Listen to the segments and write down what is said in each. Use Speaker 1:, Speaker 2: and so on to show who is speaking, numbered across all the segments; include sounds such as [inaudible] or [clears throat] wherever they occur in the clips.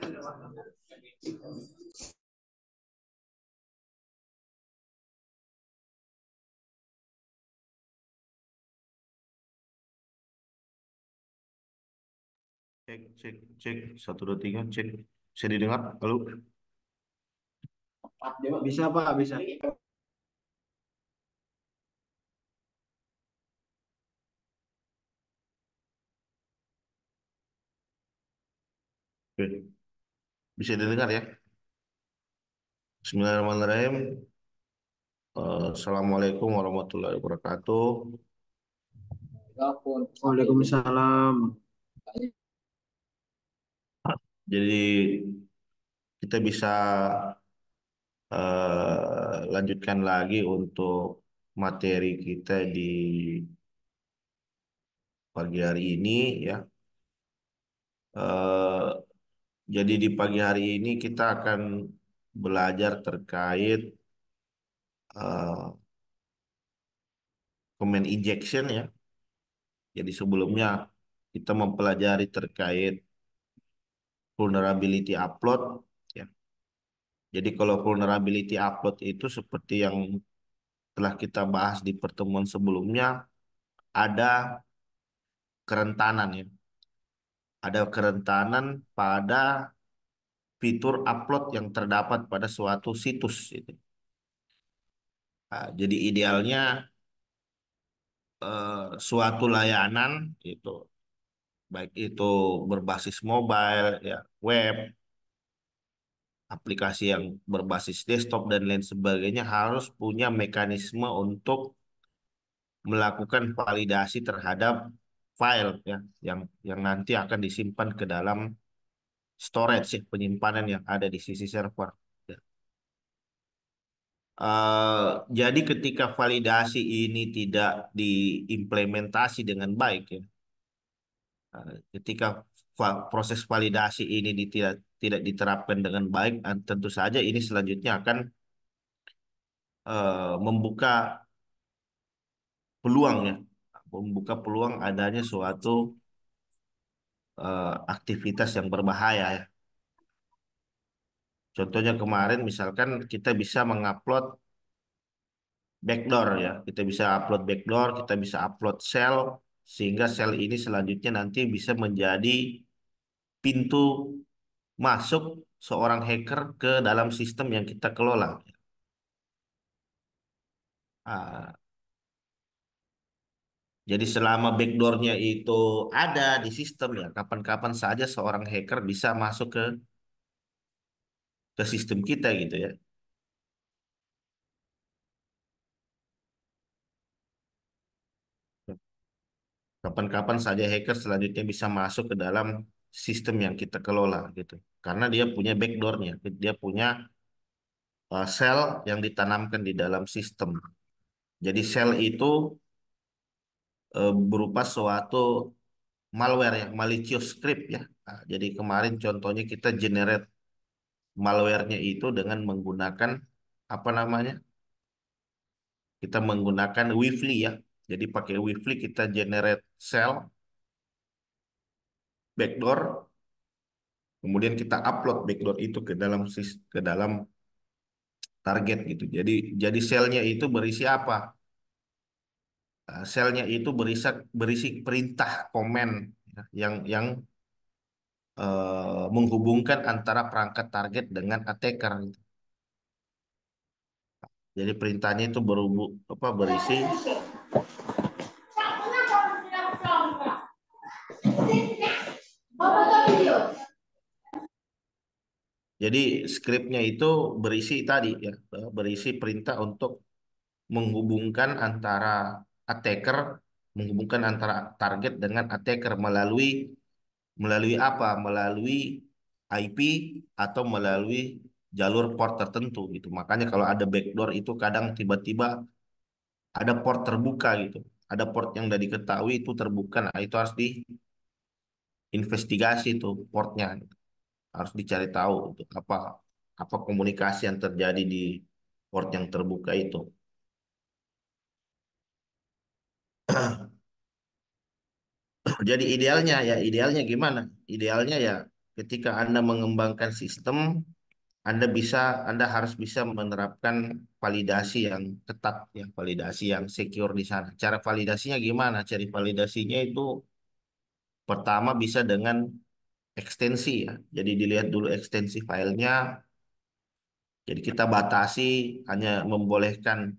Speaker 1: Cek, cek, cek. Satu, dua, tiga, cek. Bisa didengar? Halo? Bisa, Pak. Bisa. Oke. Bisa didengar ya? Bismillahirrahmanirrahim. Eh, Assalamualaikum warahmatullahi wabarakatuh. Waalaikumsalam. Jadi kita bisa uh, lanjutkan lagi untuk materi kita di pagi hari ini ya. Uh, jadi di pagi hari ini kita akan belajar terkait uh, command injection ya. Jadi sebelumnya kita mempelajari terkait vulnerability upload ya. Jadi kalau vulnerability upload itu seperti yang telah kita bahas di pertemuan sebelumnya ada kerentanan ya ada kerentanan pada fitur upload yang terdapat pada suatu situs. Gitu. Nah, jadi idealnya eh, suatu layanan itu baik itu berbasis mobile, ya web, aplikasi yang berbasis desktop dan lain sebagainya harus punya mekanisme untuk melakukan validasi terhadap file ya yang yang nanti akan disimpan ke dalam storage ya, penyimpanan yang ada di sisi server. Uh, jadi ketika validasi ini tidak diimplementasi dengan baik ya, uh, ketika va proses validasi ini tidak tidak diterapkan dengan baik, tentu saja ini selanjutnya akan uh, membuka peluang ya membuka peluang adanya suatu uh, aktivitas yang berbahaya. Ya. Contohnya kemarin misalkan kita bisa mengupload backdoor ya, kita bisa upload backdoor, kita bisa upload sel sehingga sel ini selanjutnya nanti bisa menjadi pintu masuk seorang hacker ke dalam sistem yang kita kelola. Ah, jadi selama backdoornya itu ada di sistem ya, kapan-kapan saja seorang hacker bisa masuk ke ke sistem kita gitu ya. Kapan-kapan saja hacker selanjutnya bisa masuk ke dalam sistem yang kita kelola gitu. Karena dia punya backdoornya, dia punya eh, sel yang ditanamkan di dalam sistem. Jadi sel itu Eh, berupa suatu malware yang malicious script ya. Nah, jadi kemarin contohnya kita generate malwarenya itu dengan menggunakan apa namanya? Kita menggunakan Wifly ya. Jadi pakai Wifly kita generate cell backdoor kemudian kita upload backdoor itu ke dalam ke dalam target gitu. Jadi jadi selnya itu berisi apa? Eh, selnya itu berisi berisi perintah komen ya, yang yang uh, menghubungkan antara perangkat target dengan attacker. Jadi perintahnya itu berubu, apa berisi Jadi skripnya itu berisi tadi ya, eh, berisi perintah untuk menghubungkan antara attacker menghubungkan antara target dengan attacker melalui melalui apa? Melalui IP atau melalui jalur port tertentu gitu. Makanya kalau ada backdoor itu kadang tiba-tiba ada port terbuka gitu. Ada port yang sudah diketahui itu terbuka. Nah, itu harus diinvestigasi tuh portnya. Harus dicari tahu untuk apa apa komunikasi yang terjadi di port yang terbuka itu. [clears throat] Jadi idealnya ya idealnya gimana? Idealnya ya ketika Anda mengembangkan sistem, Anda bisa Anda harus bisa menerapkan validasi yang ketat, yang validasi yang secure di sana. Cara validasinya gimana? Cara validasinya itu pertama bisa dengan ekstensi ya. Jadi dilihat dulu ekstensi filenya. Jadi kita batasi hanya membolehkan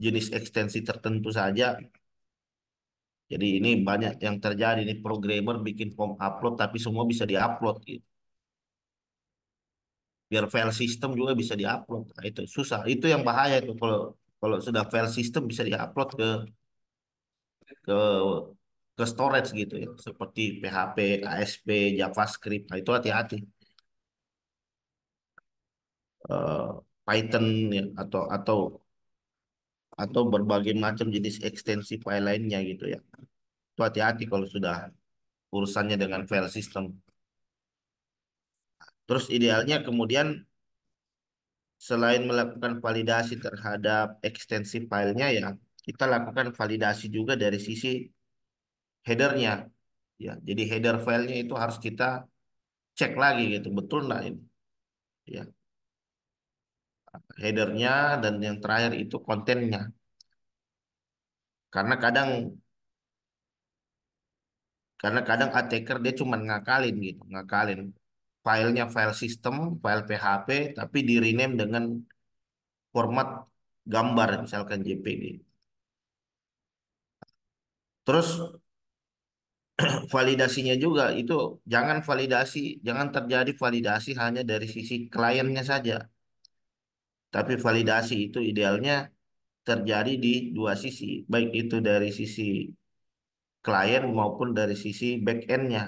Speaker 1: jenis ekstensi tertentu saja jadi ini banyak yang terjadi nih programmer bikin form upload tapi semua bisa diupload gitu. Biar file system juga bisa diupload. Nah, itu susah. Itu yang bahaya itu kalau kalau sudah file system bisa diupload ke ke ke storage gitu ya seperti PHP, ASP, JavaScript. Nah, itu hati-hati. Eh, Python ya, atau atau atau berbagai macam jenis ekstensi file lainnya gitu ya. Itu hati-hati kalau sudah urusannya dengan file system. Terus idealnya kemudian selain melakukan validasi terhadap ekstensi filenya ya, kita lakukan validasi juga dari sisi headernya. Ya, jadi header filenya itu harus kita cek lagi gitu, betul nggak ini? Ya, headernya dan yang terakhir itu kontennya. Karena kadang karena kadang attacker dia cuma ngakalin gitu, ngakalin filenya file sistem, file PHP, tapi di rename dengan format gambar misalkan JPG. Terus [clears throat] validasinya juga itu jangan validasi, jangan terjadi validasi hanya dari sisi kliennya saja. Tapi validasi itu idealnya terjadi di dua sisi, baik itu dari sisi klien maupun dari sisi back end-nya,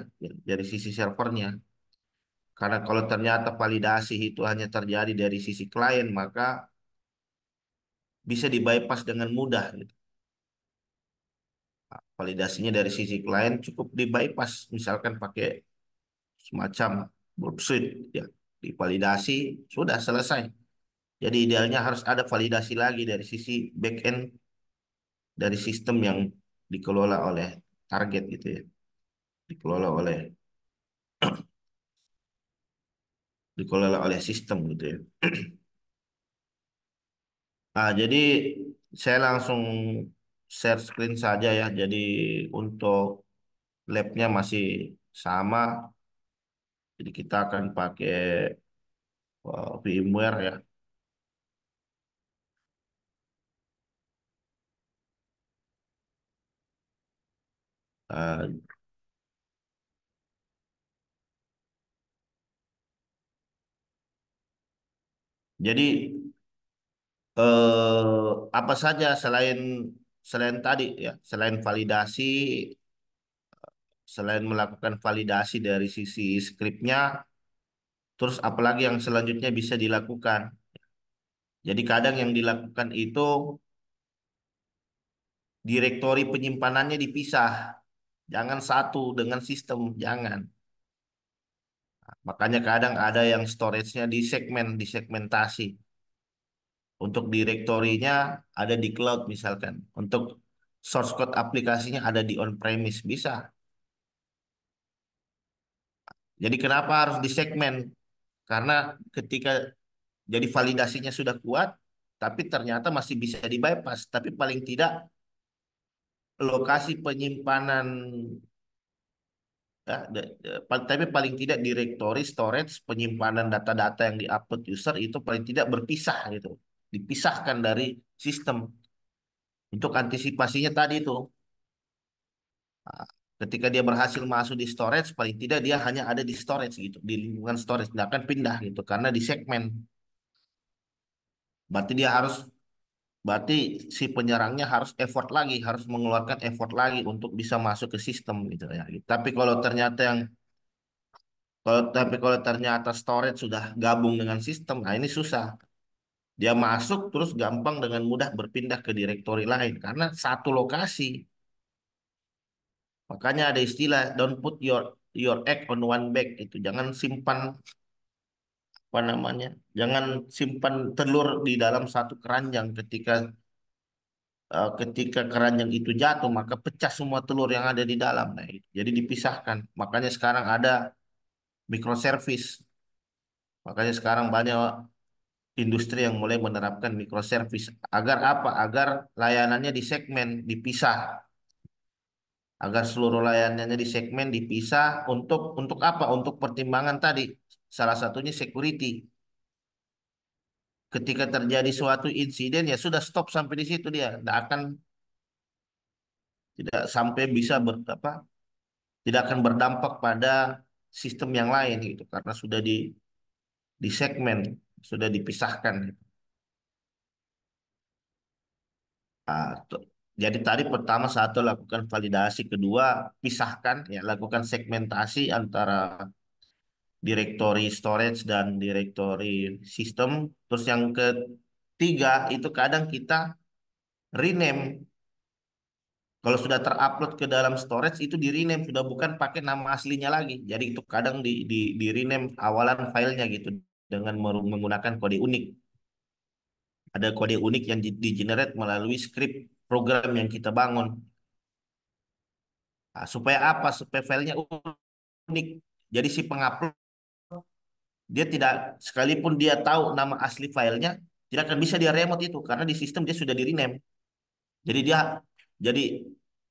Speaker 1: dari sisi servernya. Karena kalau ternyata validasi itu hanya terjadi dari sisi klien, maka bisa dibypass dengan mudah. Gitu. Validasinya dari sisi klien cukup dibypass, misalkan pakai semacam suite, ya, divalidasi sudah selesai jadi idealnya harus ada validasi lagi dari sisi backend dari sistem yang dikelola oleh target gitu ya. Dikelola oleh [clears throat] dikelola oleh sistem gitu ya. [clears throat] Nah, jadi saya langsung share screen saja ya. Jadi untuk labnya masih sama. Jadi kita akan pakai uh, VMware ya. Ehm, jadi eh, apa saja selain selain tadi ya selain validasi selain melakukan validasi dari sisi skripnya terus apalagi yang selanjutnya bisa dilakukan jadi kadang yang dilakukan itu direktori penyimpanannya dipisah Jangan satu dengan sistem, jangan. Nah, makanya kadang ada yang storage-nya di segmen, di segmentasi. Untuk direktorinya ada di cloud misalkan. Untuk source code aplikasinya ada di on-premise, bisa. Jadi kenapa harus di segmen? Karena ketika jadi validasinya sudah kuat, tapi ternyata masih bisa di bypass. Tapi paling tidak lokasi penyimpanan ya, tapi paling tidak direktori storage penyimpanan data-data yang di upload user itu paling tidak berpisah gitu dipisahkan dari sistem untuk antisipasinya tadi itu ah, ketika dia berhasil masuk di storage paling tidak dia hanya ada di storage gitu di lingkungan storage tidak akan pindah gitu karena di segmen berarti dia harus Berarti si penyerangnya harus effort lagi, harus mengeluarkan effort lagi untuk bisa masuk ke sistem gitu ya. Tapi kalau ternyata yang kalau tapi kalau ternyata storage sudah gabung dengan sistem, nah ini susah. Dia masuk terus gampang dengan mudah berpindah ke direktori lain karena satu lokasi. Makanya ada istilah don't put your your egg on one bag itu. Jangan simpan apa namanya jangan simpan telur di dalam satu keranjang ketika eh, ketika keranjang itu jatuh maka pecah semua telur yang ada di dalam nah jadi dipisahkan makanya sekarang ada microservice makanya sekarang banyak industri yang mulai menerapkan microservice agar apa agar layanannya di segmen dipisah agar seluruh layanannya di segmen dipisah untuk untuk apa untuk pertimbangan tadi Salah satunya security. Ketika terjadi suatu insiden ya sudah stop sampai di situ dia. Tidak akan tidak sampai bisa ber, apa, tidak akan berdampak pada sistem yang lain gitu karena sudah di di segmen sudah dipisahkan gitu. Nah, jadi tadi pertama satu lakukan validasi, kedua pisahkan ya lakukan segmentasi antara directory storage dan directory system. Terus yang ketiga itu kadang kita rename. Kalau sudah terupload ke dalam storage itu di rename sudah bukan pakai nama aslinya lagi. Jadi itu kadang di di, di rename awalan filenya gitu dengan menggunakan kode unik. Ada kode unik yang di generate melalui script program yang kita bangun. Nah, supaya apa? Supaya filenya unik. Jadi si pengupload dia tidak sekalipun dia tahu nama asli filenya tidak akan bisa dia remote itu karena di sistem dia sudah di rename jadi dia jadi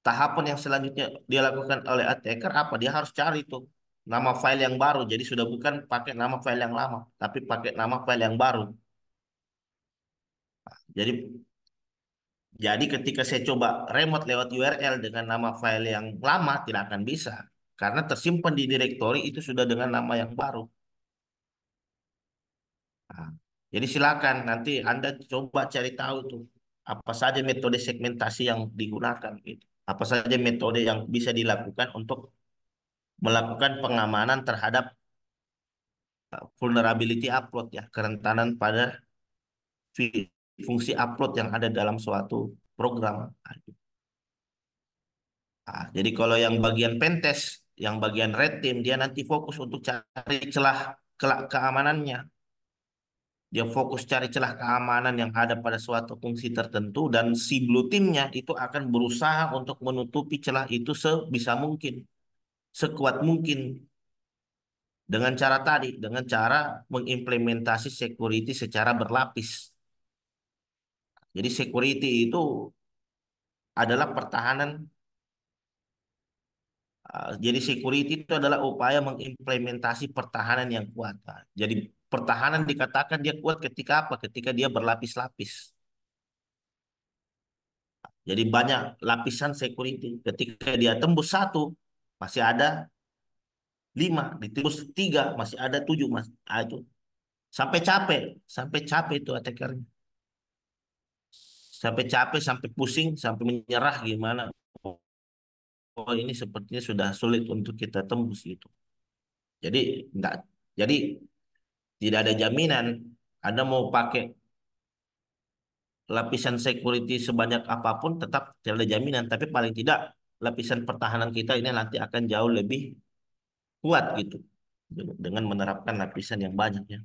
Speaker 1: tahapan yang selanjutnya dia lakukan oleh attacker apa dia harus cari itu nama file yang baru jadi sudah bukan pakai nama file yang lama tapi pakai nama file yang baru jadi jadi ketika saya coba remote lewat URL dengan nama file yang lama tidak akan bisa karena tersimpan di direktori itu sudah dengan nama yang baru Ah. jadi silakan nanti Anda coba cari tahu tuh apa saja metode segmentasi yang digunakan gitu. Apa saja metode yang bisa dilakukan untuk melakukan pengamanan terhadap ah, vulnerability upload ya, kerentanan pada fungsi upload yang ada dalam suatu program. Nah, jadi kalau yang bagian pentest, yang bagian red team dia nanti fokus untuk cari celah keamanannya dia fokus cari celah keamanan yang ada pada suatu fungsi tertentu dan si blue teamnya itu akan berusaha untuk menutupi celah itu sebisa mungkin, sekuat mungkin. Dengan cara tadi, dengan cara mengimplementasi security secara berlapis. Jadi security itu adalah pertahanan ah, jadi security itu adalah upaya mengimplementasi pertahanan yang kuat. Jadi pertahanan dikatakan dia kuat ketika apa? Ketika dia berlapis-lapis. Jadi banyak lapisan security. Ketika dia tembus satu, masih ada lima, ditembus tiga, masih ada tujuh, mas, ah, itu sampai capek, sampai capek itu attackernya. Sampai capek, sampai pusing, sampai menyerah gimana. Oh ini sepertinya sudah sulit untuk kita tembus itu. Jadi enggak, jadi tidak ada jaminan Anda mau pakai lapisan security sebanyak apapun tetap tidak ada jaminan tapi paling tidak lapisan pertahanan kita ini nanti akan jauh lebih kuat gitu dengan menerapkan lapisan yang banyak ya.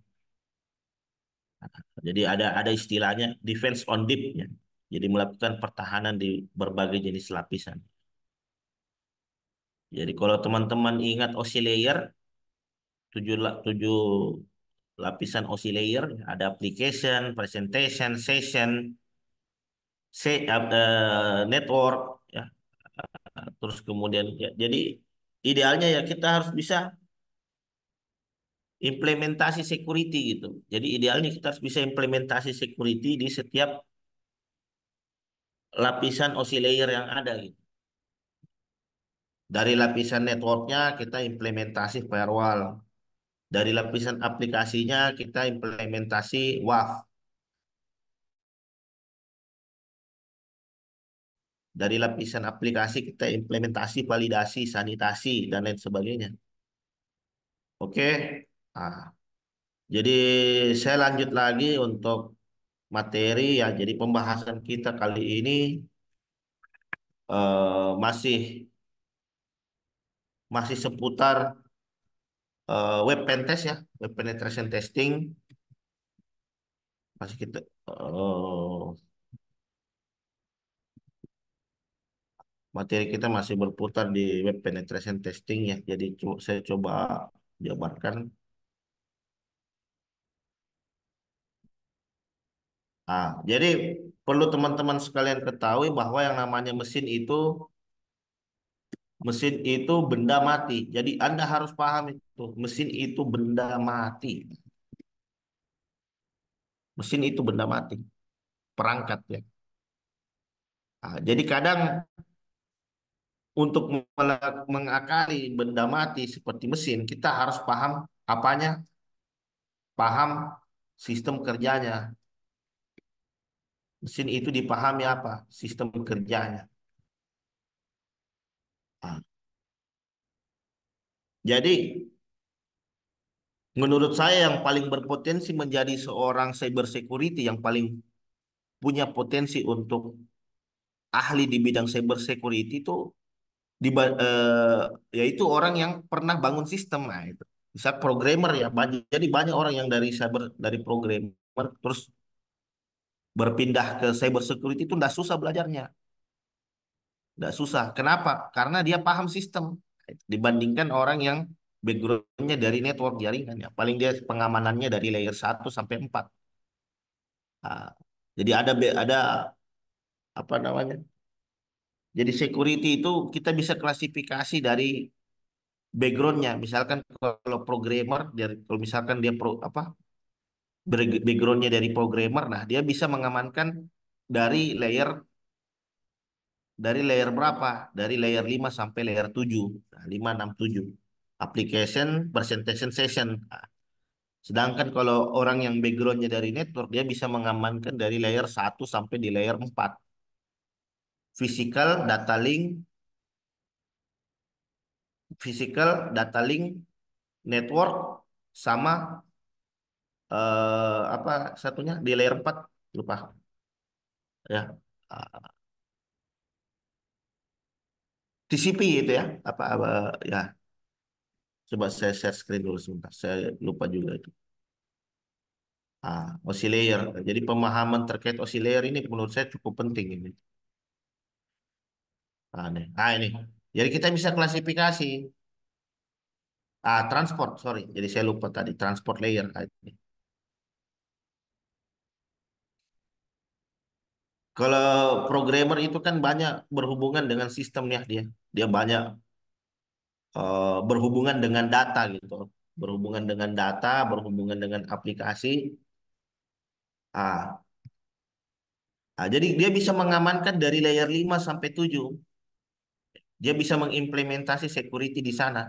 Speaker 1: Jadi ada ada istilahnya defense on deep ya. Jadi melakukan pertahanan di berbagai jenis lapisan. Jadi kalau teman-teman ingat OC tujuh tujuh tujuh lapisan OSI layer, ada application, presentation, session, se uh, network, ya. terus kemudian ya. Jadi idealnya ya kita harus bisa implementasi security gitu. Jadi idealnya kita harus bisa implementasi security di setiap lapisan OSI layer yang ada gitu dari lapisan networknya kita implementasi firewall dari lapisan aplikasinya kita implementasi WAF. Dari lapisan aplikasi kita implementasi validasi, sanitasi, dan lain sebagainya. Oke. Nah, jadi saya lanjut lagi untuk materi ya. Jadi pembahasan kita kali ini uh, masih masih seputar uh, web pen test ya, web penetration testing. Masih kita uh, materi kita masih berputar di web penetration testing ya. Jadi saya coba jabarkan. Nah, jadi perlu teman-teman sekalian ketahui bahwa yang namanya mesin itu Mesin itu benda mati. Jadi Anda harus paham itu. Mesin itu benda mati. Mesin itu benda mati. Perangkat ya. Nah, jadi kadang untuk mengakali benda mati seperti mesin, kita harus paham apanya, paham sistem kerjanya. Mesin itu dipahami apa? Sistem kerjanya. Jadi menurut saya yang paling berpotensi menjadi seorang cyber security yang paling punya potensi untuk ahli di bidang cyber security itu di eh, yaitu orang yang pernah bangun sistem nah itu bisa programmer ya banyak jadi banyak orang yang dari cyber dari programmer terus berpindah ke cyber security itu nggak susah belajarnya Nggak susah. Kenapa? Karena dia paham sistem. Dibandingkan orang yang backgroundnya dari network jaringan. Ya. Paling dia pengamanannya dari layer 1 sampai 4. Nah, jadi ada ada apa namanya? Jadi security itu kita bisa klasifikasi dari backgroundnya. Misalkan kalau programmer, kalau misalkan dia pro, apa backgroundnya dari programmer, nah dia bisa mengamankan dari layer dari layer berapa? Dari layer 5 sampai layer 7. Nah, 5, 6, 7. Application, presentation session. Nah, sedangkan kalau orang yang backgroundnya dari network, dia bisa mengamankan dari layer 1 sampai di layer 4. Physical, data link, physical, data link, network, sama eh, apa satunya di layer 4 lupa ya ah. TCP itu ya apa, apa ya coba saya share screen dulu sebentar saya lupa juga itu ah oscillator jadi pemahaman terkait oscillator ini menurut saya cukup penting ini ah ini ah ini jadi kita bisa klasifikasi ah transport sorry jadi saya lupa tadi transport layer ah, ini Kalau programmer itu kan banyak berhubungan dengan sistem ya dia. Dia banyak uh, berhubungan dengan data gitu. Berhubungan dengan data, berhubungan dengan aplikasi. Ah. Nah, jadi dia bisa mengamankan dari layer 5 sampai 7. Dia bisa mengimplementasi security di sana.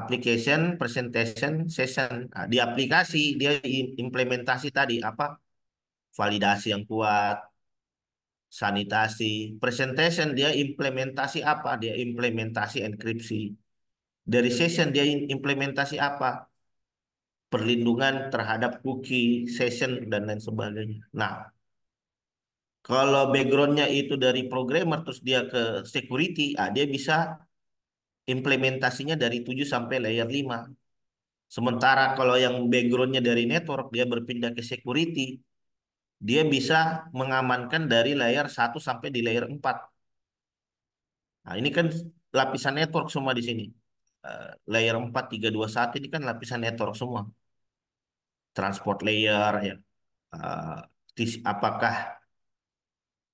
Speaker 1: Application, presentation, session. Nah, di aplikasi dia implementasi tadi apa validasi yang kuat, sanitasi, presentation dia implementasi apa? Dia implementasi enkripsi. Dari session dia implementasi apa? Perlindungan terhadap cookie, session, dan lain sebagainya. Nah, kalau backgroundnya itu dari programmer terus dia ke security, ah, dia bisa implementasinya dari 7 sampai layer 5. Sementara kalau yang backgroundnya dari network, dia berpindah ke security, dia bisa mengamankan dari layer 1 sampai di layer 4. Nah, ini kan lapisan network semua di sini. Uh, layer 4, 3, 2, 1 ini kan lapisan network semua. Transport layer, ya. Uh, apakah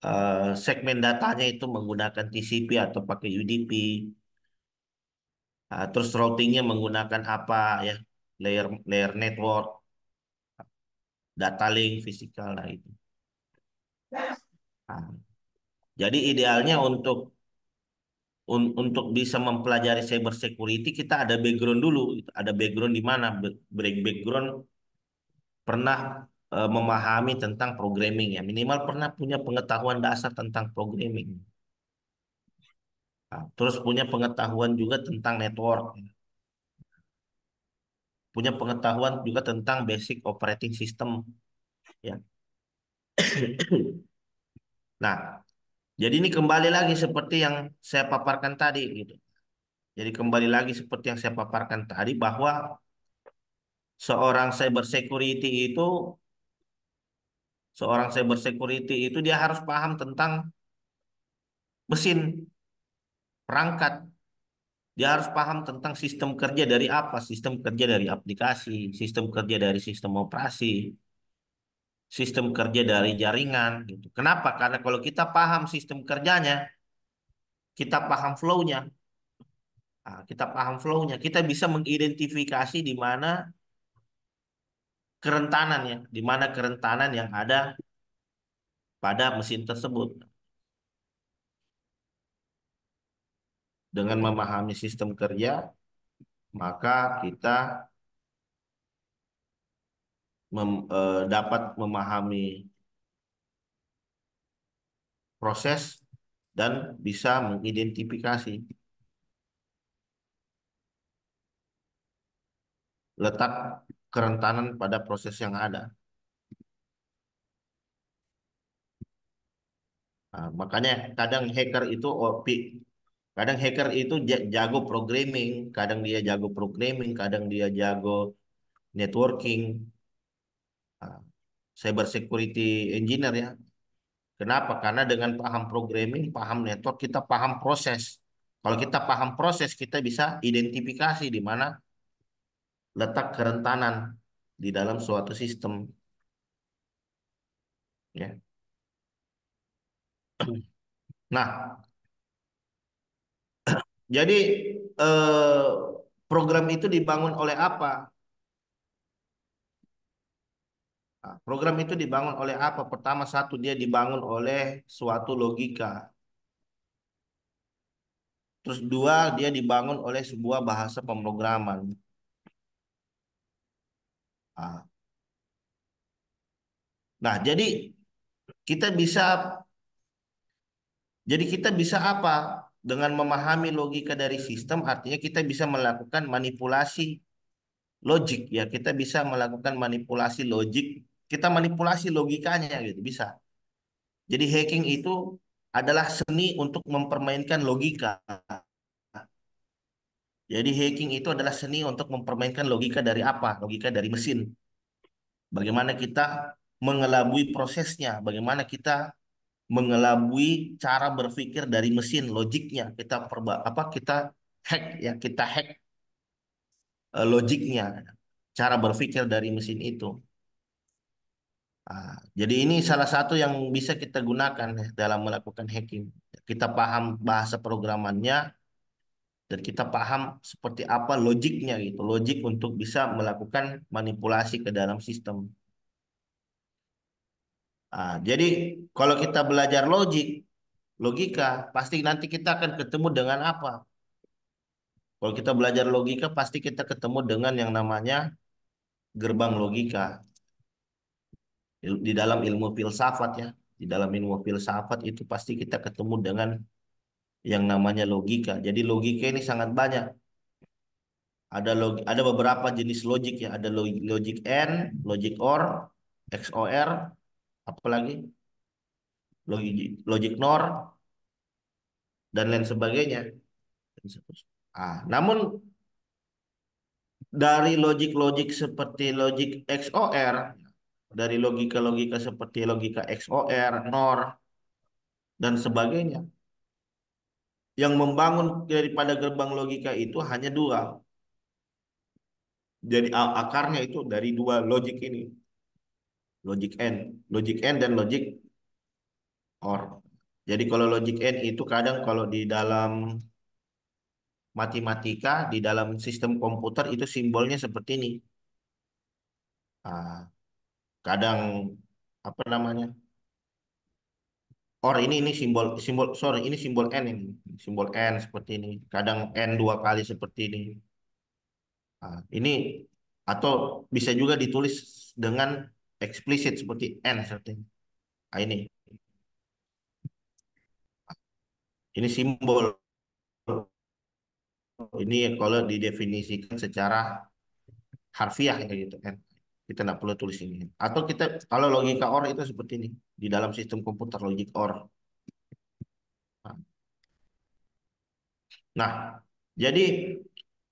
Speaker 1: uh, segmen datanya itu menggunakan TCP atau pakai UDP. Uh, eh, terus routingnya menggunakan apa, ya. Layer, layer network data link fisikal lah itu. Nah, jadi idealnya untuk un, untuk bisa mempelajari cyber security kita ada background dulu, ada background di mana break background pernah e, memahami tentang programming ya, minimal pernah punya pengetahuan dasar tentang programming. Nah, terus punya pengetahuan juga tentang network punya pengetahuan juga tentang basic operating system ya [clears throat] nah jadi ini kembali lagi seperti yang saya paparkan tadi gitu jadi kembali lagi seperti yang saya paparkan tadi bahwa seorang cyber security itu seorang cyber security itu dia harus paham tentang mesin perangkat dia harus paham tentang sistem kerja dari apa, sistem kerja dari aplikasi, sistem kerja dari sistem operasi, sistem kerja dari jaringan. Gitu. Kenapa? Karena kalau kita paham sistem kerjanya, kita paham flow-nya, nah, kita paham flow-nya, kita bisa mengidentifikasi di mana kerentanan ya, di mana kerentanan yang ada pada mesin tersebut. dengan memahami sistem kerja, maka kita mem, e, dapat memahami proses dan bisa mengidentifikasi letak kerentanan pada proses yang ada. Nah, makanya kadang hacker itu Kadang hacker itu jago programming, kadang dia jago programming, kadang dia jago networking, ah, cyber security engineer ya. Kenapa? Karena dengan paham programming, paham network, kita paham proses. Kalau kita paham proses, kita bisa identifikasi di mana letak kerentanan di dalam suatu sistem. Ya. [clears throat] Nah, jadi eh, program itu dibangun oleh apa? Nah, program itu dibangun oleh apa? Pertama satu dia dibangun oleh suatu logika. Terus dua dia dibangun oleh sebuah bahasa pemrograman. nah, nah jadi kita bisa jadi kita bisa apa? dengan memahami logika dari sistem artinya kita bisa melakukan manipulasi logik ya kita bisa melakukan manipulasi logik kita manipulasi logikanya gitu bisa jadi hacking itu adalah seni untuk mempermainkan logika jadi hacking itu adalah seni untuk mempermainkan logika dari apa logika dari mesin bagaimana kita mengelabui prosesnya bagaimana kita mengelabui cara berpikir dari mesin logiknya kita perba apa kita hack ya kita hack eh, logiknya cara berpikir dari mesin itu ah, jadi ini salah satu yang bisa kita gunakan ya, dalam melakukan hacking kita paham bahasa programannya dan kita paham seperti apa logiknya gitu logik untuk bisa melakukan manipulasi ke dalam sistem Nah, jadi kalau kita belajar logik, logika, pasti nanti kita akan ketemu dengan apa? Kalau kita belajar logika, pasti kita ketemu dengan yang namanya gerbang logika. Di dalam ilmu filsafat ya, di dalam ilmu filsafat itu pasti kita ketemu dengan yang namanya logika. Jadi logika ini sangat banyak. Ada log ada beberapa jenis logik ya, ada logik, logik N, logik OR, XOR, apalagi logik logik nor dan lain sebagainya. Ah, namun dari logik-logik seperti logik XOR, dari logika-logika seperti logika XOR, NOR, dan sebagainya, yang membangun daripada gerbang logika itu hanya dua. Jadi akarnya itu dari dua logik ini logic n logic n dan logic or. Jadi kalau logic n itu kadang kalau di dalam matematika, di dalam sistem komputer itu simbolnya seperti ini. Ah, kadang apa namanya? Or ini ini simbol simbol sorry ini simbol n ini simbol n seperti ini kadang n dua kali seperti ini ah, ini atau bisa juga ditulis dengan explicit seperti n seperti nah, ini ini simbol ini kalau didefinisikan secara harfiah kayak gitu kan kita tidak perlu tulis ini atau kita kalau logika OR itu seperti ini di dalam sistem komputer logik OR nah jadi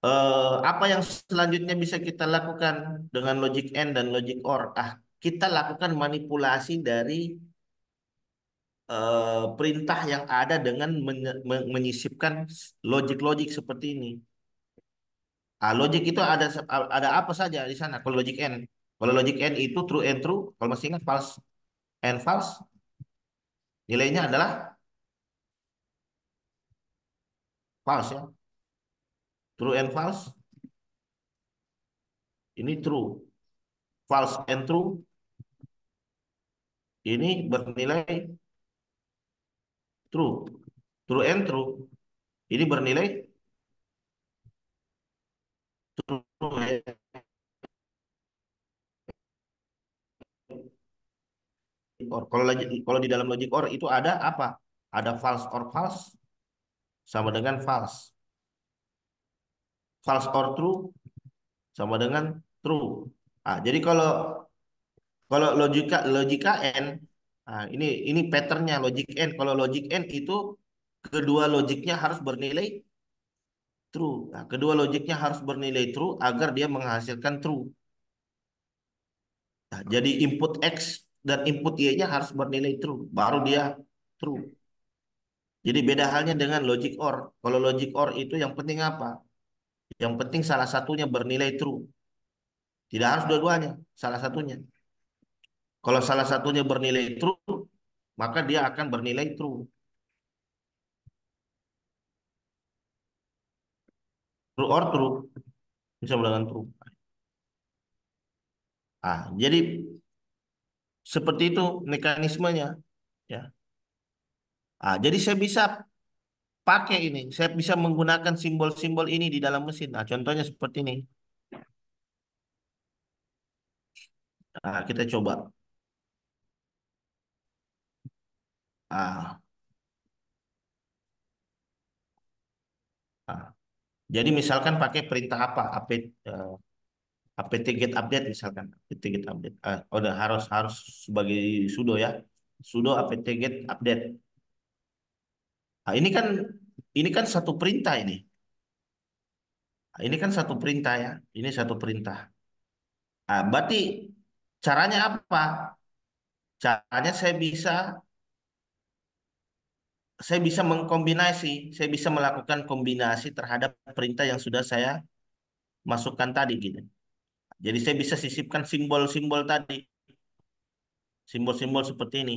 Speaker 1: eh, apa yang selanjutnya bisa kita lakukan dengan logik n dan logik OR ah kita lakukan manipulasi dari uh, perintah yang ada dengan men men menyisipkan logik-logik seperti ini. Ah, logik itu ada ada apa saja di sana? Kalau logik n, kalau logik n itu true and true, kalau masih ingat false and false, nilainya adalah false ya. True and false. Ini true. False and true ini bernilai true. True and true. Ini bernilai true. Or. Kalau lagi kalau di dalam logic or itu ada apa? Ada false or false sama dengan false. False or true sama dengan true. Ah, jadi kalau kalau logika logika n, nah ini ini patternnya logik n. Kalau logik n itu kedua logiknya harus bernilai true. Nah, kedua logiknya harus bernilai true agar dia menghasilkan true. Nah, jadi input x dan input y-nya harus bernilai true, baru dia true. Jadi beda halnya dengan logic or. Kalau logic or itu yang penting apa? Yang penting salah satunya bernilai true. Tidak harus dua-duanya, salah satunya. Kalau salah satunya bernilai true, maka dia akan bernilai true. True or true bisa menggunakan true. Ah, jadi seperti itu mekanismenya, ya. Ah, jadi saya bisa pakai ini, saya bisa menggunakan simbol-simbol ini di dalam mesin. Nah, contohnya seperti ini. Nah, kita coba. A. Jadi misalkan pakai perintah apa? Apt, uh, apt get update misalkan apt get update uh, oh, udah harus harus sebagai sudo ya sudo apt get update nah, ini kan ini kan satu perintah ini nah, ini kan satu perintah ya ini satu perintah nah, berarti caranya apa caranya saya bisa saya bisa iya. mengkombinasi, saya bisa melakukan kombinasi terhadap perintah yang sudah saya masukkan tadi gitu. Jadi saya bisa sisipkan simbol-simbol tadi. Simbol-simbol seperti ini.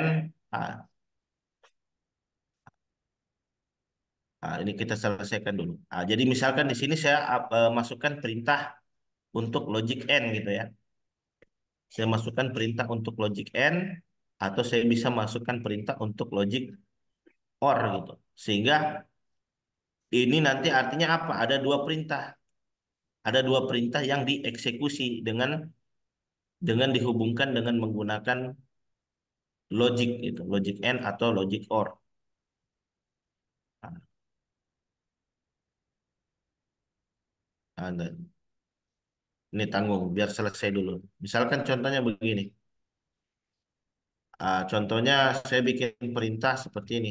Speaker 1: N Nah, ini kita selesaikan dulu. Nah, jadi misalkan di sini saya e, masukkan perintah untuk logic N gitu ya. Saya masukkan perintah untuk logic N atau saya bisa masukkan perintah untuk logic or gitu. Sehingga ini nanti artinya apa? Ada dua perintah. Ada dua perintah yang dieksekusi dengan dengan dihubungkan dengan menggunakan logic itu, logic and atau logic or. Nah, ini tanggung biar selesai dulu. Misalkan contohnya begini. Uh, contohnya saya bikin perintah seperti ini.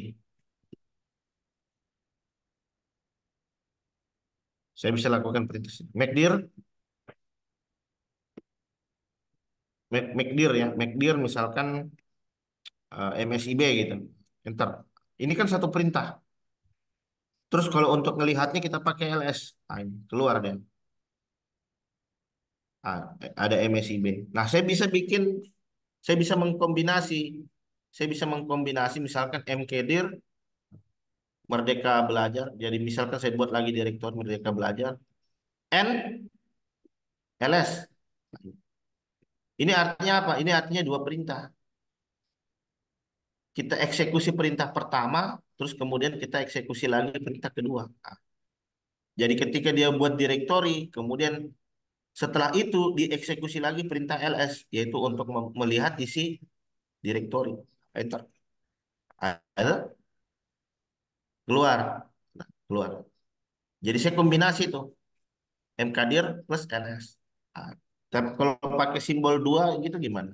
Speaker 1: Saya bisa lakukan perintah make dir make, make dir ya, make dir misalkan uh, ah, MSIB gitu. Enter. Ini kan satu perintah. Terus kalau untuk melihatnya kita pakai ls. Nah, ini keluar deh. Ah, ada MSIB. Nah, saya bisa bikin saya bisa mengkombinasi. Saya bisa mengkombinasi misalkan MKDIR, Merdeka Belajar. Jadi misalkan saya buat lagi Direktur Merdeka Belajar. N, LS. Ini artinya apa? Ini artinya dua perintah. Kita eksekusi perintah pertama, terus kemudian kita eksekusi lagi perintah kedua. Nah, jadi ketika dia buat direktori, kemudian setelah itu dieksekusi lagi perintah LS yaitu untuk melihat isi direktori. Enter. Ada? Keluar. Nah, keluar. Jadi saya kombinasi tuh mkdir plus ls. Nah, tapi kalau pakai simbol dua gitu gimana?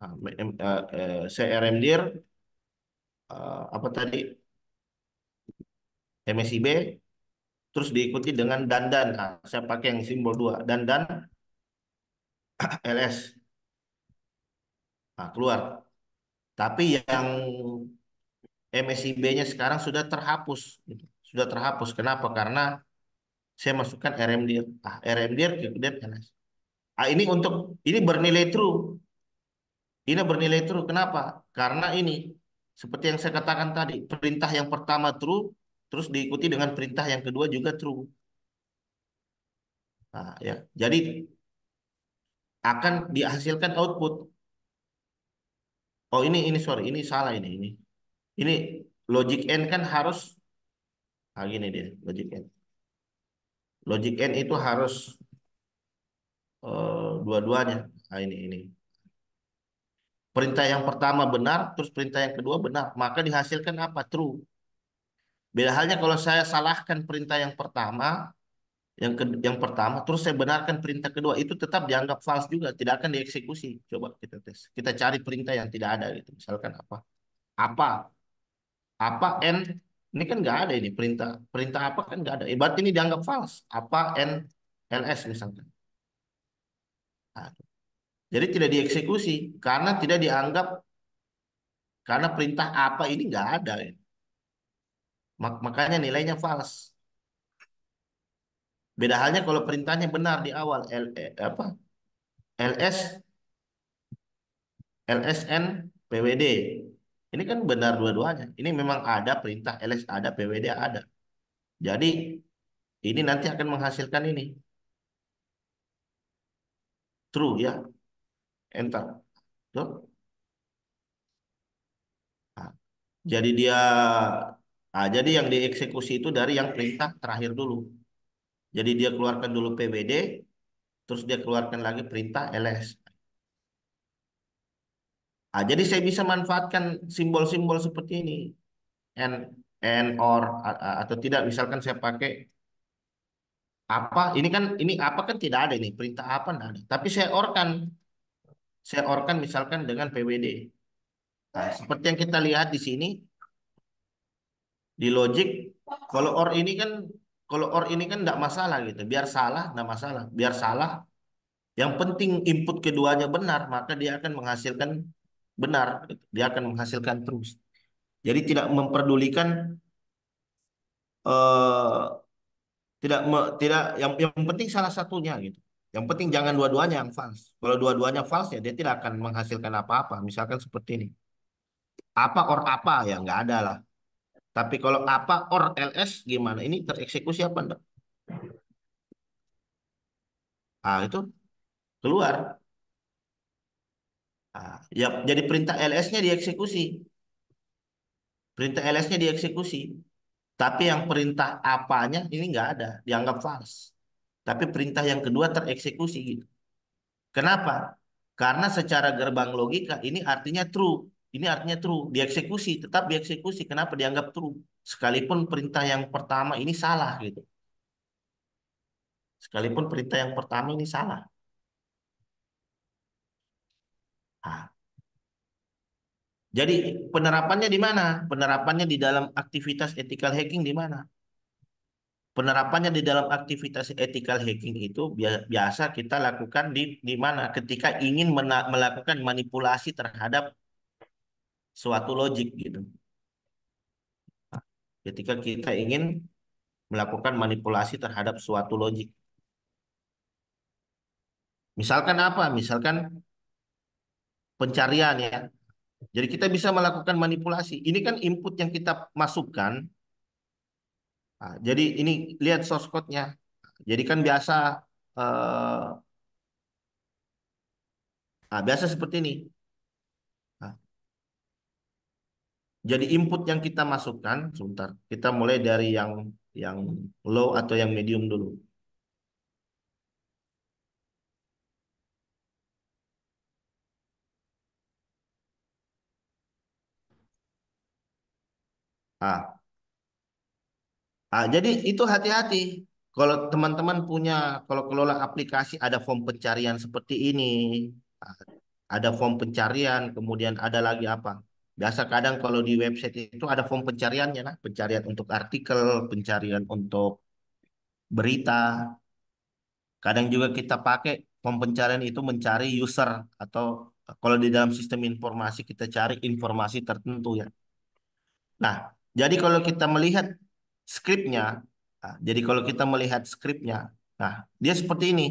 Speaker 1: Nah, M, uh, crmdir uh, eh, apa tadi MSIB terus diikuti dengan dandan. Nah, saya pakai yang simbol dua, dandan LS. [clears throat] Nah, keluar. Tapi yang MSIB-nya sekarang sudah terhapus, sudah terhapus. Kenapa? Karena saya masukkan RMDR, ah, RMDR kemudian LS. Ah, ini untuk ini bernilai true. Ini bernilai true. Kenapa? Karena ini seperti yang saya katakan tadi, perintah yang pertama true, terus diikuti dengan perintah yang kedua juga true. Nah, ya. Jadi akan dihasilkan output. Oh ini ini sorry ini salah ini ini ini logic n kan harus ah gini dia logic n logic n itu harus uh, dua-duanya ah ini ini perintah yang pertama benar terus perintah yang kedua benar maka dihasilkan apa true Beda halnya kalau saya salahkan perintah yang pertama, yang ke, yang pertama, terus saya benarkan perintah kedua, itu tetap dianggap fals juga, tidak akan dieksekusi. Coba kita tes. Kita cari perintah yang tidak ada gitu. Misalkan apa? Apa? Apa n ini kan nggak ada ini perintah perintah apa kan nggak ada. Ibarat eh, ini dianggap fals. Apa n ls misalkan.
Speaker 2: Nah, jadi tidak dieksekusi
Speaker 1: karena tidak dianggap karena perintah apa ini nggak ada. Ya. Mak makanya nilainya fals. Beda halnya kalau perintahnya benar di awal L eh, apa? LS LSN PWD. Ini kan benar dua-duanya. Ini memang ada perintah LS ada, PWD ada. Jadi ini nanti akan menghasilkan ini. True ya. Enter. Tuh. Nah, jadi dia Nah, jadi yang dieksekusi itu dari yang perintah terakhir dulu. Jadi dia keluarkan dulu PBD, terus dia keluarkan lagi perintah LS. Nah, jadi saya bisa manfaatkan simbol-simbol seperti ini. And, and or, atau tidak. Misalkan saya pakai apa, ini kan ini apa kan tidak ada ini, perintah apa tidak ada. Tapi saya orkan. Saya orkan misalkan dengan PBD. Nah, seperti yang kita lihat di sini, di logik, kalau or ini kan kalau or ini kan tidak masalah gitu. Biar salah tidak masalah. Biar salah, yang penting input keduanya benar, maka dia akan menghasilkan benar. Dia akan menghasilkan terus. Jadi tidak memperdulikan uh, tidak me, tidak yang yang penting salah satunya gitu. Yang penting jangan dua-duanya yang fals. Kalau dua-duanya fals ya dia tidak akan menghasilkan apa-apa. Misalkan seperti ini. Apa or apa ya nggak ada lah. Tapi kalau apa or ls gimana? Ini tereksekusi apa enggak? Ah itu keluar. Ah, ya jadi perintah ls-nya dieksekusi. Perintah ls-nya dieksekusi. Tapi yang perintah apanya ini nggak ada, dianggap fals. Tapi perintah yang kedua tereksekusi gitu. Kenapa? Karena secara gerbang logika ini artinya true ini artinya true dieksekusi tetap dieksekusi kenapa dianggap true sekalipun perintah yang pertama ini salah gitu sekalipun perintah yang pertama ini salah nah. jadi penerapannya di mana penerapannya di dalam aktivitas ethical hacking di mana penerapannya di dalam aktivitas ethical hacking itu biasa kita lakukan di di mana ketika ingin melakukan manipulasi terhadap suatu logik gitu. Ketika kita ingin melakukan manipulasi terhadap suatu logik. Misalkan apa? Misalkan pencarian ya. Jadi kita bisa melakukan manipulasi. Ini kan input yang kita masukkan. Nah, jadi ini lihat source code-nya. Jadi kan biasa eh, nah, biasa seperti ini. Jadi input yang kita masukkan, sebentar, kita mulai dari yang yang low atau yang medium dulu. Ah. Ah, jadi itu hati-hati. Kalau teman-teman punya, kalau kelola aplikasi ada form pencarian seperti ini, ada form pencarian, kemudian ada lagi apa? Biasa kadang kalau di website itu ada form pencariannya nah, pencarian untuk artikel, pencarian untuk berita. Kadang juga kita pakai form pencarian itu mencari user atau kalau di dalam sistem informasi kita cari informasi tertentu ya. Nah, jadi kalau kita melihat skripnya, nah, jadi kalau kita melihat skripnya, nah dia seperti ini.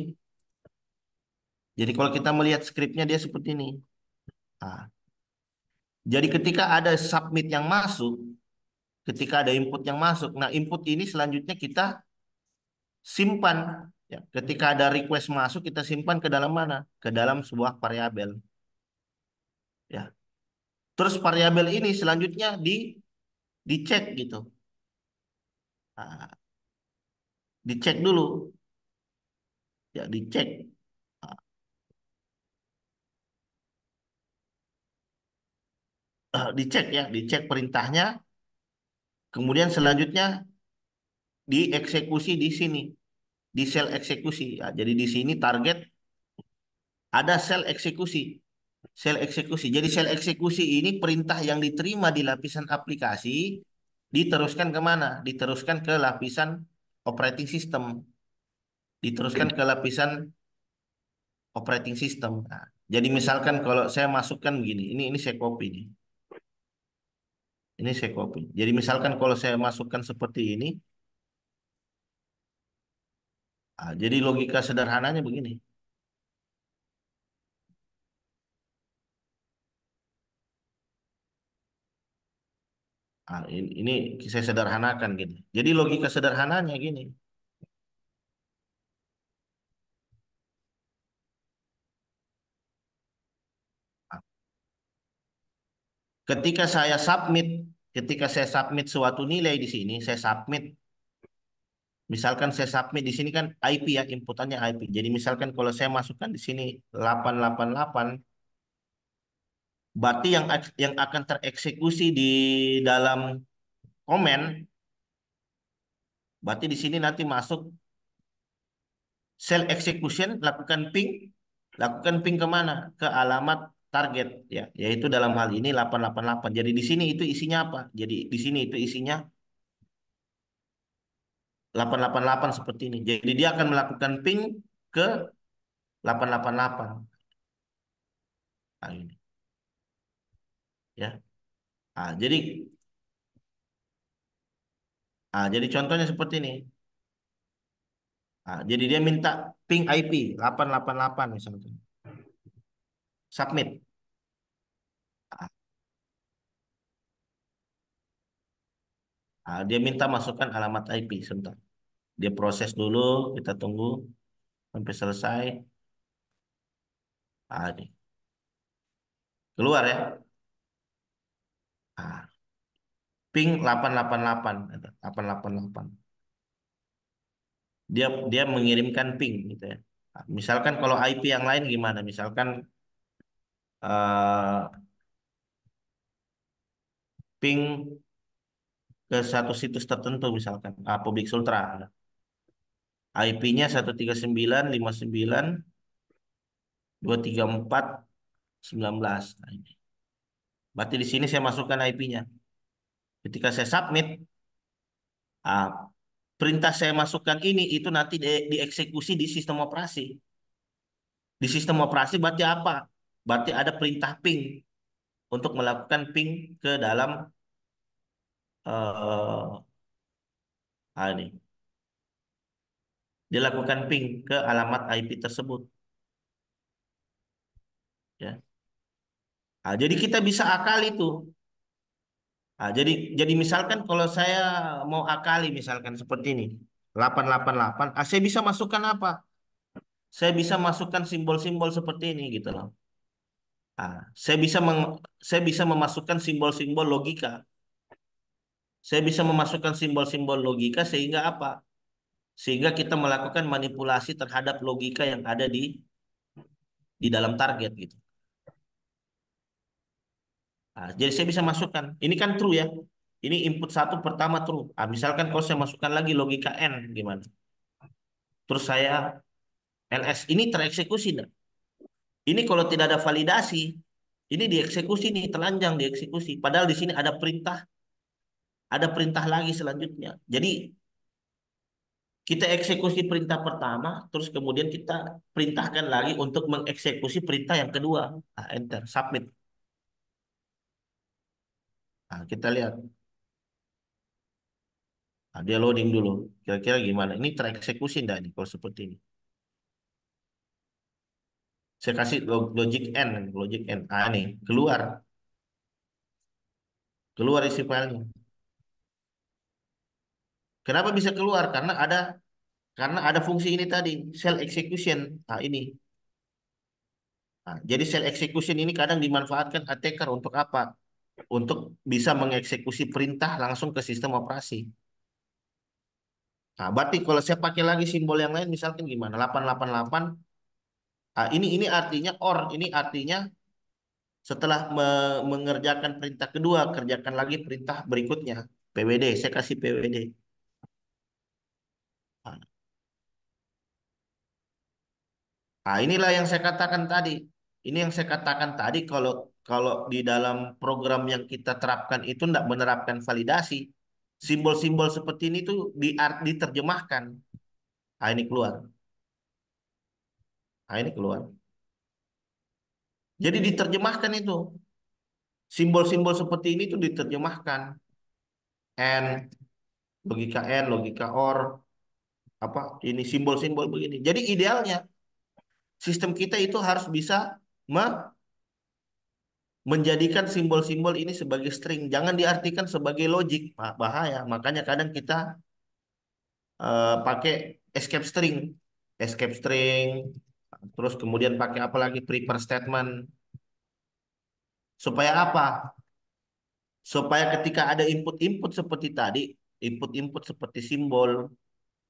Speaker 1: Jadi kalau kita melihat skripnya dia seperti ini. Nah, jadi ketika ada submit yang masuk, ketika ada input yang masuk, nah input ini selanjutnya kita simpan. Ya, ketika ada request masuk, kita simpan ke dalam mana? Ke dalam sebuah variabel. Ya. Terus variabel ini selanjutnya di dicek gitu. Nah, dicek dulu. Ya, dicek uh, dicek ya, dicek perintahnya. Kemudian selanjutnya dieksekusi di sini, di sel eksekusi. Ya, jadi di sini target ada sel eksekusi. Sel eksekusi. Jadi sel eksekusi ini perintah yang diterima di lapisan aplikasi diteruskan kemana? Diteruskan ke lapisan operating system. Diteruskan ke lapisan operating system. Nah, jadi misalkan kalau saya masukkan begini, ini ini saya copy nih. Ini saya copy. Jadi misalkan kalau saya masukkan seperti ini. Nah, jadi logika sederhananya begini. Nah, ini, ini saya sederhanakan gini. Jadi logika sederhananya gini. Ketika saya submit, ketika saya submit suatu nilai di sini, saya submit. Misalkan saya submit di sini kan IP ya, inputannya IP. Jadi misalkan kalau saya masukkan di sini 888, berarti yang yang akan tereksekusi di dalam komen, berarti di sini nanti masuk cell execution, lakukan ping, lakukan ping kemana? Ke alamat target ya yaitu dalam hal ini 888 jadi di sini itu isinya apa jadi di sini itu isinya 888 seperti ini jadi dia akan melakukan ping ke 888 nah, ini ya nah, jadi nah, jadi contohnya seperti ini nah, jadi dia minta ping IP 888 misalnya submit. Nah, dia minta masukkan alamat IP sebentar. Dia proses dulu, kita tunggu sampai selesai. Nah, ini. Keluar ya. Nah, ping 888 888 dia dia mengirimkan ping gitu ya. Ah, misalkan kalau IP yang lain gimana? Misalkan Eh, ping ke satu situs tertentu misalkan uh, ah, public ultra IP-nya 13959 234 19. Nah, ini. Berarti di sini saya masukkan IP-nya. Ketika saya submit, uh, perintah saya masukkan ini itu nanti di dieksekusi di sistem operasi. Di sistem operasi berarti apa? berarti ada perintah ping untuk melakukan ping ke dalam uh, ini dilakukan ping ke alamat IP tersebut ya nah, jadi kita bisa akali itu nah, jadi jadi misalkan kalau saya mau akali misalkan seperti ini 888 ah, saya bisa masukkan apa saya bisa masukkan simbol-simbol seperti ini gitu loh Nah, saya bisa meng, saya bisa memasukkan simbol-simbol logika. Saya bisa memasukkan simbol-simbol logika sehingga apa? Sehingga kita melakukan manipulasi terhadap logika yang ada di di dalam target gitu. Nah, jadi saya bisa masukkan. Ini kan true ya. Ini input satu pertama true. Nah, misalkan kalau saya masukkan lagi logika n gimana? Terus saya ls ini tereksekusi enggak? Ini kalau tidak ada validasi, ini dieksekusi nih, telanjang dieksekusi. Padahal di sini ada perintah, ada perintah lagi selanjutnya. Jadi kita eksekusi perintah pertama, terus kemudian kita perintahkan lagi untuk mengeksekusi perintah yang kedua. Nah, enter, submit. Nah, kita lihat. Nah, dia loading dulu. Kira-kira gimana? Ini tereksekusi enggak nih kalau seperti ini? Saya hmm. kasih logic N, logic N. A ah, nih, keluar. Keluar isi filenya. Kenapa bisa keluar? Karena ada karena ada fungsi ini tadi, cell execution. Nah, ini. Nah, jadi cell execution ini kadang dimanfaatkan attacker untuk apa? Untuk bisa mengeksekusi perintah langsung ke sistem operasi. Nah, berarti kalau saya pakai lagi simbol yang lain, misalkan gimana? 888 Nah, ini ini artinya or, ini artinya setelah me mengerjakan perintah kedua, kerjakan lagi perintah berikutnya. PWD, saya kasih PWD. Nah, ah, inilah yang saya katakan tadi. Ini yang saya katakan tadi kalau kalau di dalam program yang kita terapkan itu tidak menerapkan validasi. Simbol-simbol seperti ini tuh di diterjemahkan. Nah, ini keluar. Nah, ini keluar. Jadi diterjemahkan itu. Simbol-simbol seperti ini itu diterjemahkan. N, logika N, logika OR, apa ini simbol-simbol begini. Jadi idealnya sistem kita itu harus bisa me menjadikan simbol-simbol ini sebagai string, jangan diartikan sebagai logik, bahaya. Makanya kadang kita uh, pakai escape string, escape string, Terus kemudian pakai apa lagi? Prepare statement. Supaya apa? Supaya ketika ada input-input seperti tadi, input-input seperti simbol,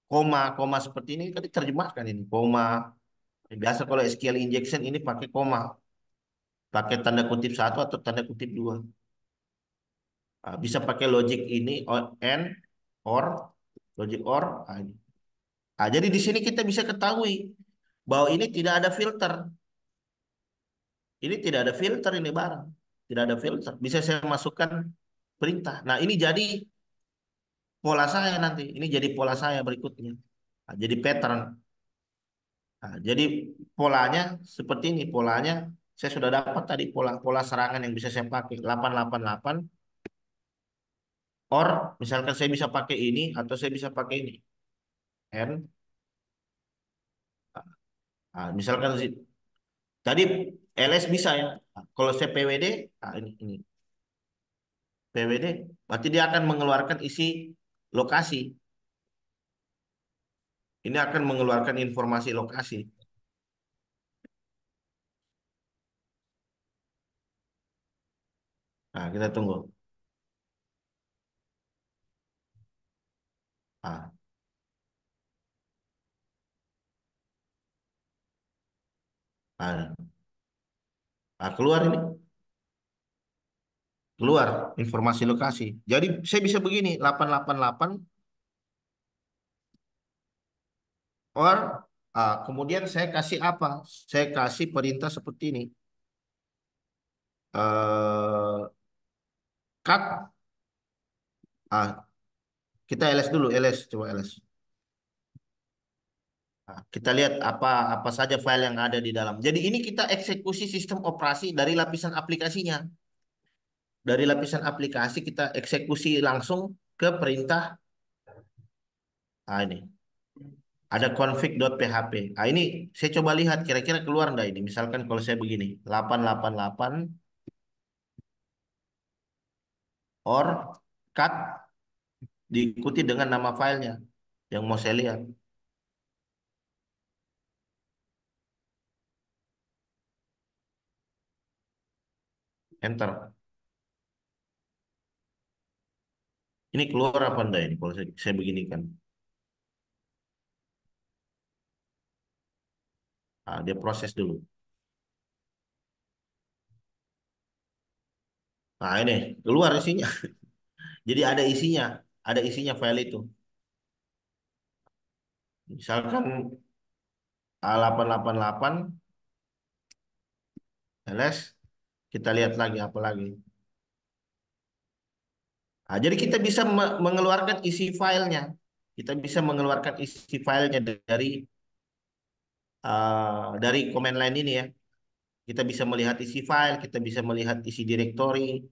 Speaker 1: koma, koma seperti ini, kan terjemahkan ini, koma. Biasa kalau SQL injection ini pakai koma. Pakai tanda kutip satu atau tanda kutip dua. Ah, bisa pakai logic ini, and, or, logic or. Nah, jadi di sini kita bisa ketahui bahwa ini tidak ada filter. Ini tidak ada filter ini barang. Tidak ada filter. Bisa saya masukkan perintah. Nah ini jadi pola saya nanti. Ini jadi pola saya berikutnya. Nah, jadi pattern. Nah, jadi polanya seperti ini. Polanya saya sudah dapat tadi pola-pola serangan yang bisa saya pakai. 888 or misalkan saya bisa pakai ini atau saya bisa pakai ini n Nah, misalkan tadi LS bisa ya. Ah, kalau saya PWD, nah ini, ini. PWD, berarti dia akan mengeluarkan isi lokasi. Ini akan mengeluarkan informasi lokasi. Nah, kita tunggu. Nah. Nah, keluar ini. Keluar informasi lokasi. Jadi saya bisa begini, 888 or uh, kemudian saya kasih apa? Saya kasih perintah seperti ini. Uh, cut. Uh, kita LS dulu, LS. Coba LS kita lihat apa apa saja file yang ada di dalam. Jadi ini kita eksekusi sistem operasi dari lapisan aplikasinya. Dari lapisan aplikasi kita eksekusi langsung ke perintah. Nah, ini. Ada config.php. Nah, ini saya coba lihat kira-kira keluar nggak ini. Misalkan kalau saya begini, 888 or cut diikuti dengan nama filenya yang mau saya lihat. Enter. Ini keluar apa enggak ini kalau saya, saya kan? Nah, dia proses dulu. Nah ini keluar isinya. [laughs] Jadi ada isinya, ada isinya file itu. Misalkan A888 ls kita lihat iya. lagi apa lagi. Nah, jadi kita bisa mengeluarkan isi filenya. Kita bisa mengeluarkan isi filenya dari uh, dari command line ini ya. Kita bisa melihat isi file, kita bisa melihat isi directory.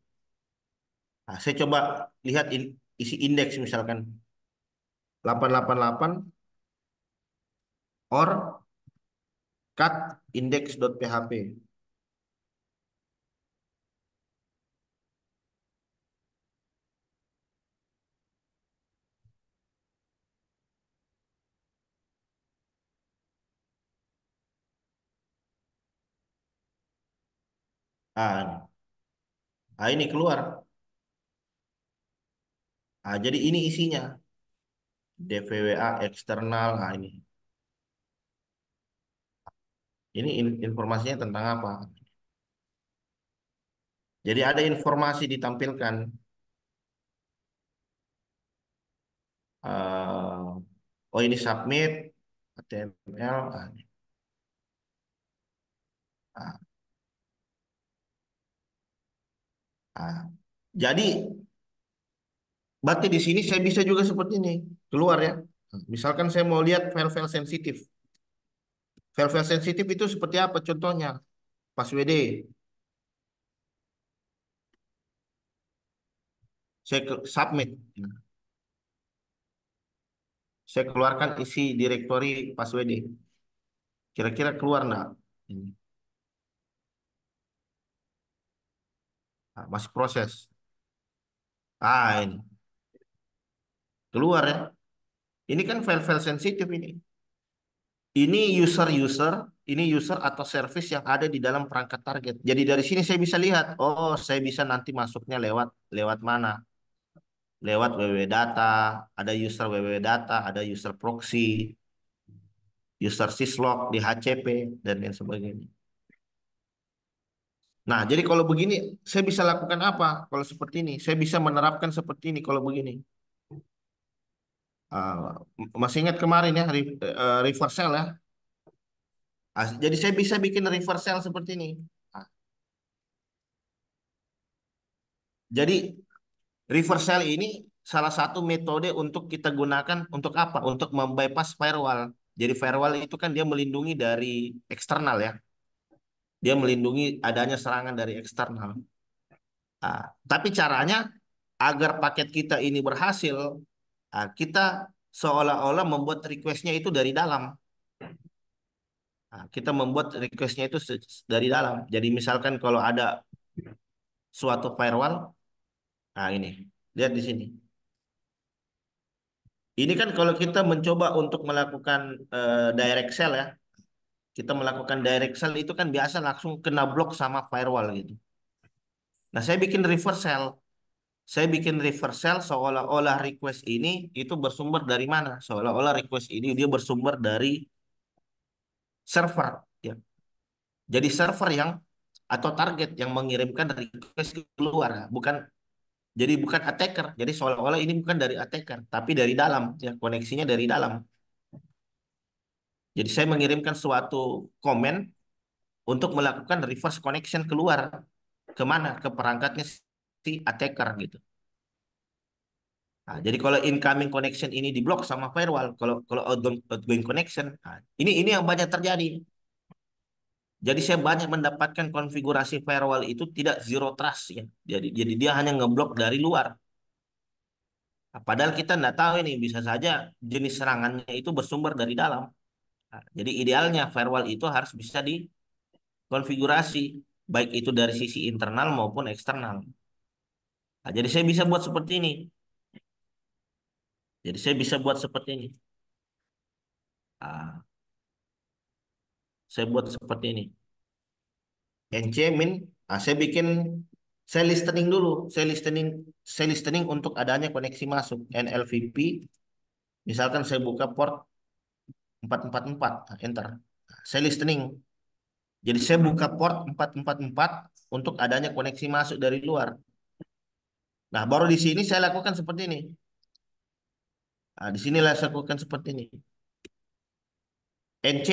Speaker 1: Nah, saya coba lihat in isi indeks misalkan 888 or cut index.php. A ah, ini. A ah, ini keluar. A ah, jadi ini isinya. DVWA eksternal A ini. Ini informasinya tentang apa? Jadi ada informasi ditampilkan. Uh, oh ini submit HTML. Uh, Nah, jadi berarti di sini saya bisa juga seperti ini keluar ya. Misalkan saya mau lihat file-file sensitif. File-file sensitif itu seperti apa contohnya? Pas WD. Saya submit. Saya keluarkan isi direktori pas WD. Kira-kira keluar enggak? Ini. Nah, masih proses. Ah, nah. ini. Keluar ya. Ini kan file-file sensitif ini. Ini user-user, ini user atau service yang ada di dalam perangkat target. Jadi dari sini saya bisa lihat, oh saya bisa nanti masuknya lewat lewat mana? Lewat WW data, ada user WW data, ada user proxy, user syslog di HCP dan lain sebagainya. Nah, nah, jadi iya. kalau begini, saya bisa lakukan apa? Kalau seperti ini, saya bisa menerapkan seperti ini. Kalau begini, uh, masih ingat kemarin ya, uh, eh, reversal ya. Uh, jadi saya bisa bikin reversal seperti ini. Uh. Jadi reversal ini salah satu metode untuk kita gunakan untuk apa? Untuk membypass firewall. Jadi firewall itu kan dia melindungi dari eksternal ya dia melindungi adanya serangan dari eksternal. Nah, tapi caranya agar paket kita ini berhasil, nah, kita seolah-olah membuat requestnya itu dari dalam. Nah, kita membuat requestnya itu dari dalam. Jadi misalkan kalau ada suatu firewall, nah ini lihat di sini. Ini kan kalau kita mencoba untuk melakukan uh, direct sell ya, kita melakukan direct sell itu kan biasa langsung kena blok sama firewall gitu. Nah, saya bikin reverse sell, Saya bikin reverse sell seolah-olah request ini itu bersumber dari mana? Seolah-olah request ini dia bersumber dari server ya. Jadi server yang atau target yang mengirimkan request keluar, bukan jadi bukan attacker. Jadi seolah-olah ini bukan dari attacker, tapi dari dalam ya, koneksinya dari dalam. Jadi saya mengirimkan suatu komen untuk melakukan reverse connection keluar kemana ke perangkatnya si attacker gitu. Nah, jadi kalau incoming connection ini diblok sama firewall, kalau kalau outgoing connection, nah, ini ini yang banyak terjadi. Jadi saya banyak mendapatkan konfigurasi firewall itu tidak zero trust ya. Jadi jadi dia hanya ngeblok dari luar. Nah, padahal kita nggak tahu ini bisa saja jenis serangannya itu bersumber dari dalam. Jadi idealnya iya. firewall itu harus bisa dikonfigurasi baik itu dari sisi internal maupun eksternal. Nah, jadi saya bisa buat seperti ini. Jadi saya bisa buat seperti ini. Nah, saya buat seperti ini. NC min, nah, saya bikin saya listening dulu, saya listening, saya listening untuk adanya koneksi masuk NLVP. Misalkan saya buka port 444 nah, enter. Saya listening. Jadi saya buka port 444 untuk adanya koneksi masuk dari luar. Nah, baru di sini saya lakukan seperti ini. Nah, di sinilah saya lakukan seperti ini. NC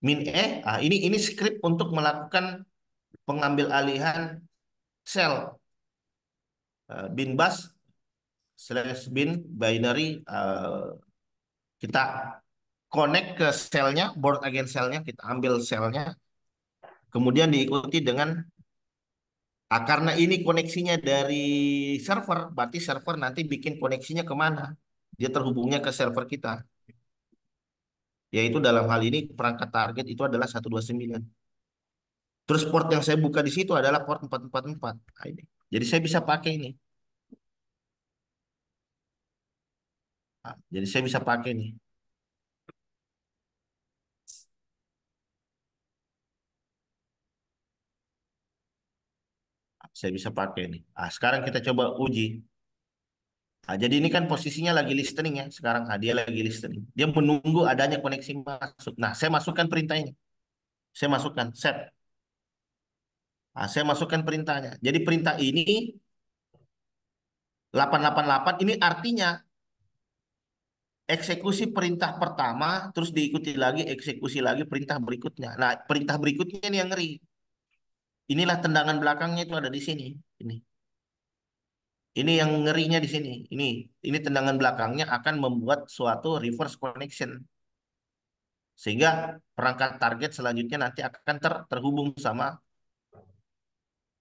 Speaker 1: min E. Ah, ini ini script untuk melakukan pengambil alihan sel eh, bin bus slash bin binary eh, kita connect ke selnya, board against selnya, kita ambil selnya, kemudian diikuti dengan ah, karena ini koneksinya dari server, berarti server nanti bikin koneksinya kemana? Dia terhubungnya ke server kita. Yaitu dalam hal ini perangkat target itu adalah 129. Terus port yang saya buka di situ adalah port 444. Nah, ini. Jadi saya bisa pakai ini. Nah, jadi saya bisa pakai ini. saya bisa pakai ini. Ah, sekarang kita coba uji. Ah, jadi ini kan posisinya lagi listening ya. Sekarang ah, dia lagi listening. Dia menunggu adanya koneksi masuk. Nah, saya masukkan perintah ini. Saya masukkan set. Ah, saya masukkan perintahnya. Jadi perintah ini 888 ini artinya eksekusi perintah pertama terus diikuti lagi eksekusi lagi perintah berikutnya. Nah, perintah berikutnya ini yang ngeri. Inilah tendangan belakangnya itu ada di sini. Ini. Ini yang ngerinya di sini. Ini ini tendangan belakangnya akan membuat suatu reverse connection. Sehingga perangkat target selanjutnya nanti akan ter, terhubung sama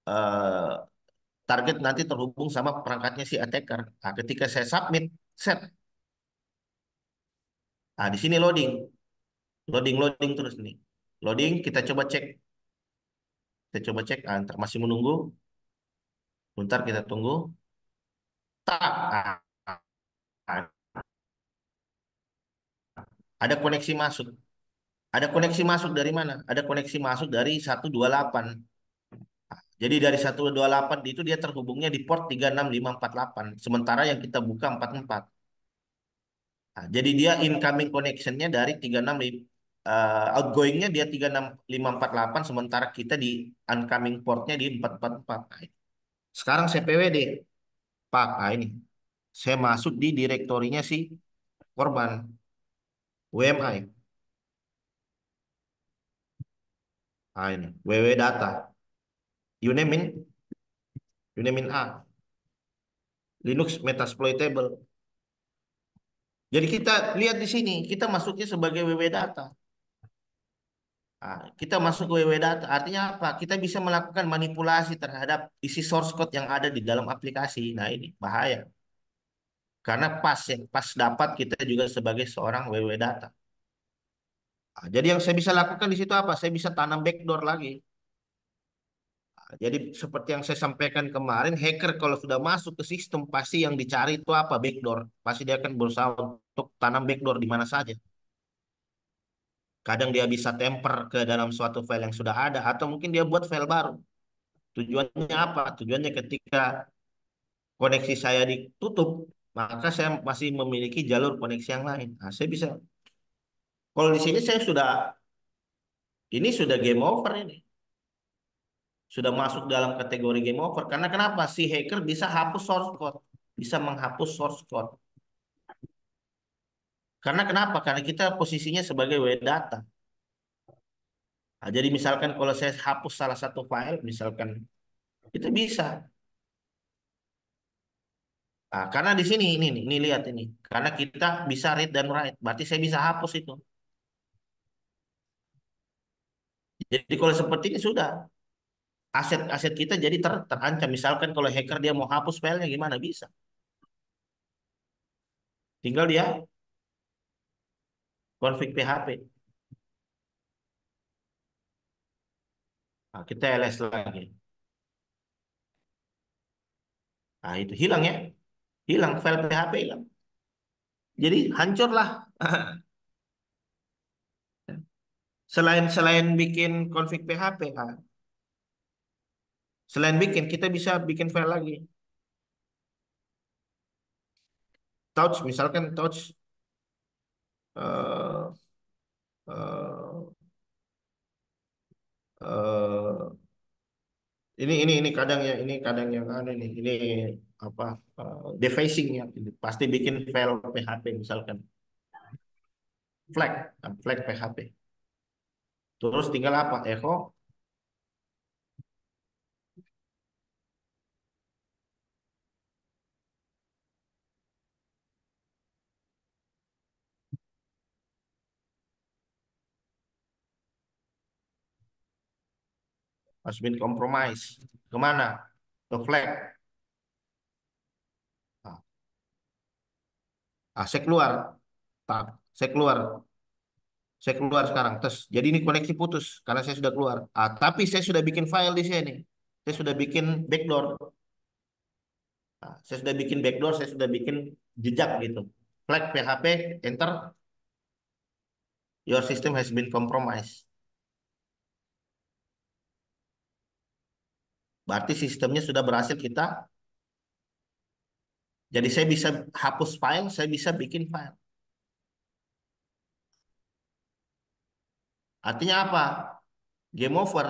Speaker 1: uh, target nanti terhubung sama perangkatnya si attacker. Nah, ketika saya submit set. Nah, di sini loading. Loading loading terus nih. Loading kita coba cek kita coba cek, antar ah, masih menunggu. Bentar kita tunggu. Tak. Ada koneksi masuk. Ada koneksi masuk dari mana? Ada koneksi masuk dari 128. Jadi dari 128 itu dia terhubungnya di port 36548. Sementara yang kita buka 44. Nah, jadi dia incoming connection-nya dari 36 uh, outgoingnya dia 36548 sementara kita di incoming portnya di 444. Nah, Sekarang CPWD pakai nah, ini. Saya masuk di direktorinya si korban WMI. Ah ini WW data. Unemin, Unemin A. Linux metasploitable. Jadi kita lihat di sini, kita masuknya sebagai WW data. Ah, kita masuk ke WW e data, artinya apa? Kita bisa melakukan manipulasi terhadap isi source code yang ada di dalam aplikasi. Nah, ini bahaya. Karena pas ya, pas dapat kita juga sebagai seorang WW e data. Nah, jadi yang saya bisa lakukan di situ apa? Saya bisa tanam backdoor lagi. Nah, jadi seperti yang saya sampaikan kemarin, hacker kalau sudah masuk ke sistem pasti yang dicari itu apa? Backdoor. Pasti dia akan berusaha untuk tanam backdoor di mana saja. Kadang dia bisa temper ke dalam suatu file yang sudah ada atau mungkin dia buat file baru. Tujuannya apa? Tujuannya ketika koneksi saya ditutup, maka saya masih memiliki jalur koneksi yang lain. Nah, saya bisa. Kalau di sini saya sudah ini sudah game over ini. Sudah masuk dalam kategori game over karena kenapa si hacker bisa hapus source code, bisa menghapus source code. Karena kenapa? Karena kita posisinya sebagai web data. Nah, jadi misalkan kalau saya hapus salah satu file, misalkan itu bisa. Nah, karena di sini ini nih, ini lihat ini. Karena kita bisa read dan write, berarti saya bisa hapus itu. Jadi kalau seperti ini sudah aset-aset kita jadi ter terancam. Misalkan kalau hacker dia mau hapus filenya gimana bisa? Tinggal dia konflik PHP. Nah, kita ls lagi. Nah, itu hilang ya. Hilang, file PHP hilang. Jadi hancurlah. [laughs] selain selain bikin konfig PHP, selain bikin kita bisa bikin file lagi. Touch misalkan touch uh, ini ini ini kadang ya ini kadang yang kan ini ini apa uh, defacing ya pasti bikin file PHP misalkan flag kan, flag PHP terus tinggal apa echo has been compromised. Kemana? Ke flag. Nah. Ah, saya keluar. Tak, saya keluar. Saya keluar sekarang. Terus, jadi ini koneksi putus karena saya sudah keluar. Ah, tapi saya sudah bikin file di sini. Saya sudah bikin backdoor. Ah, saya sudah bikin backdoor, saya sudah bikin jejak gitu. Flag PHP, enter. Your system has been compromised. Berarti sistemnya sudah berhasil kita. Jadi saya bisa hapus file, saya bisa bikin file. Artinya apa? Game over.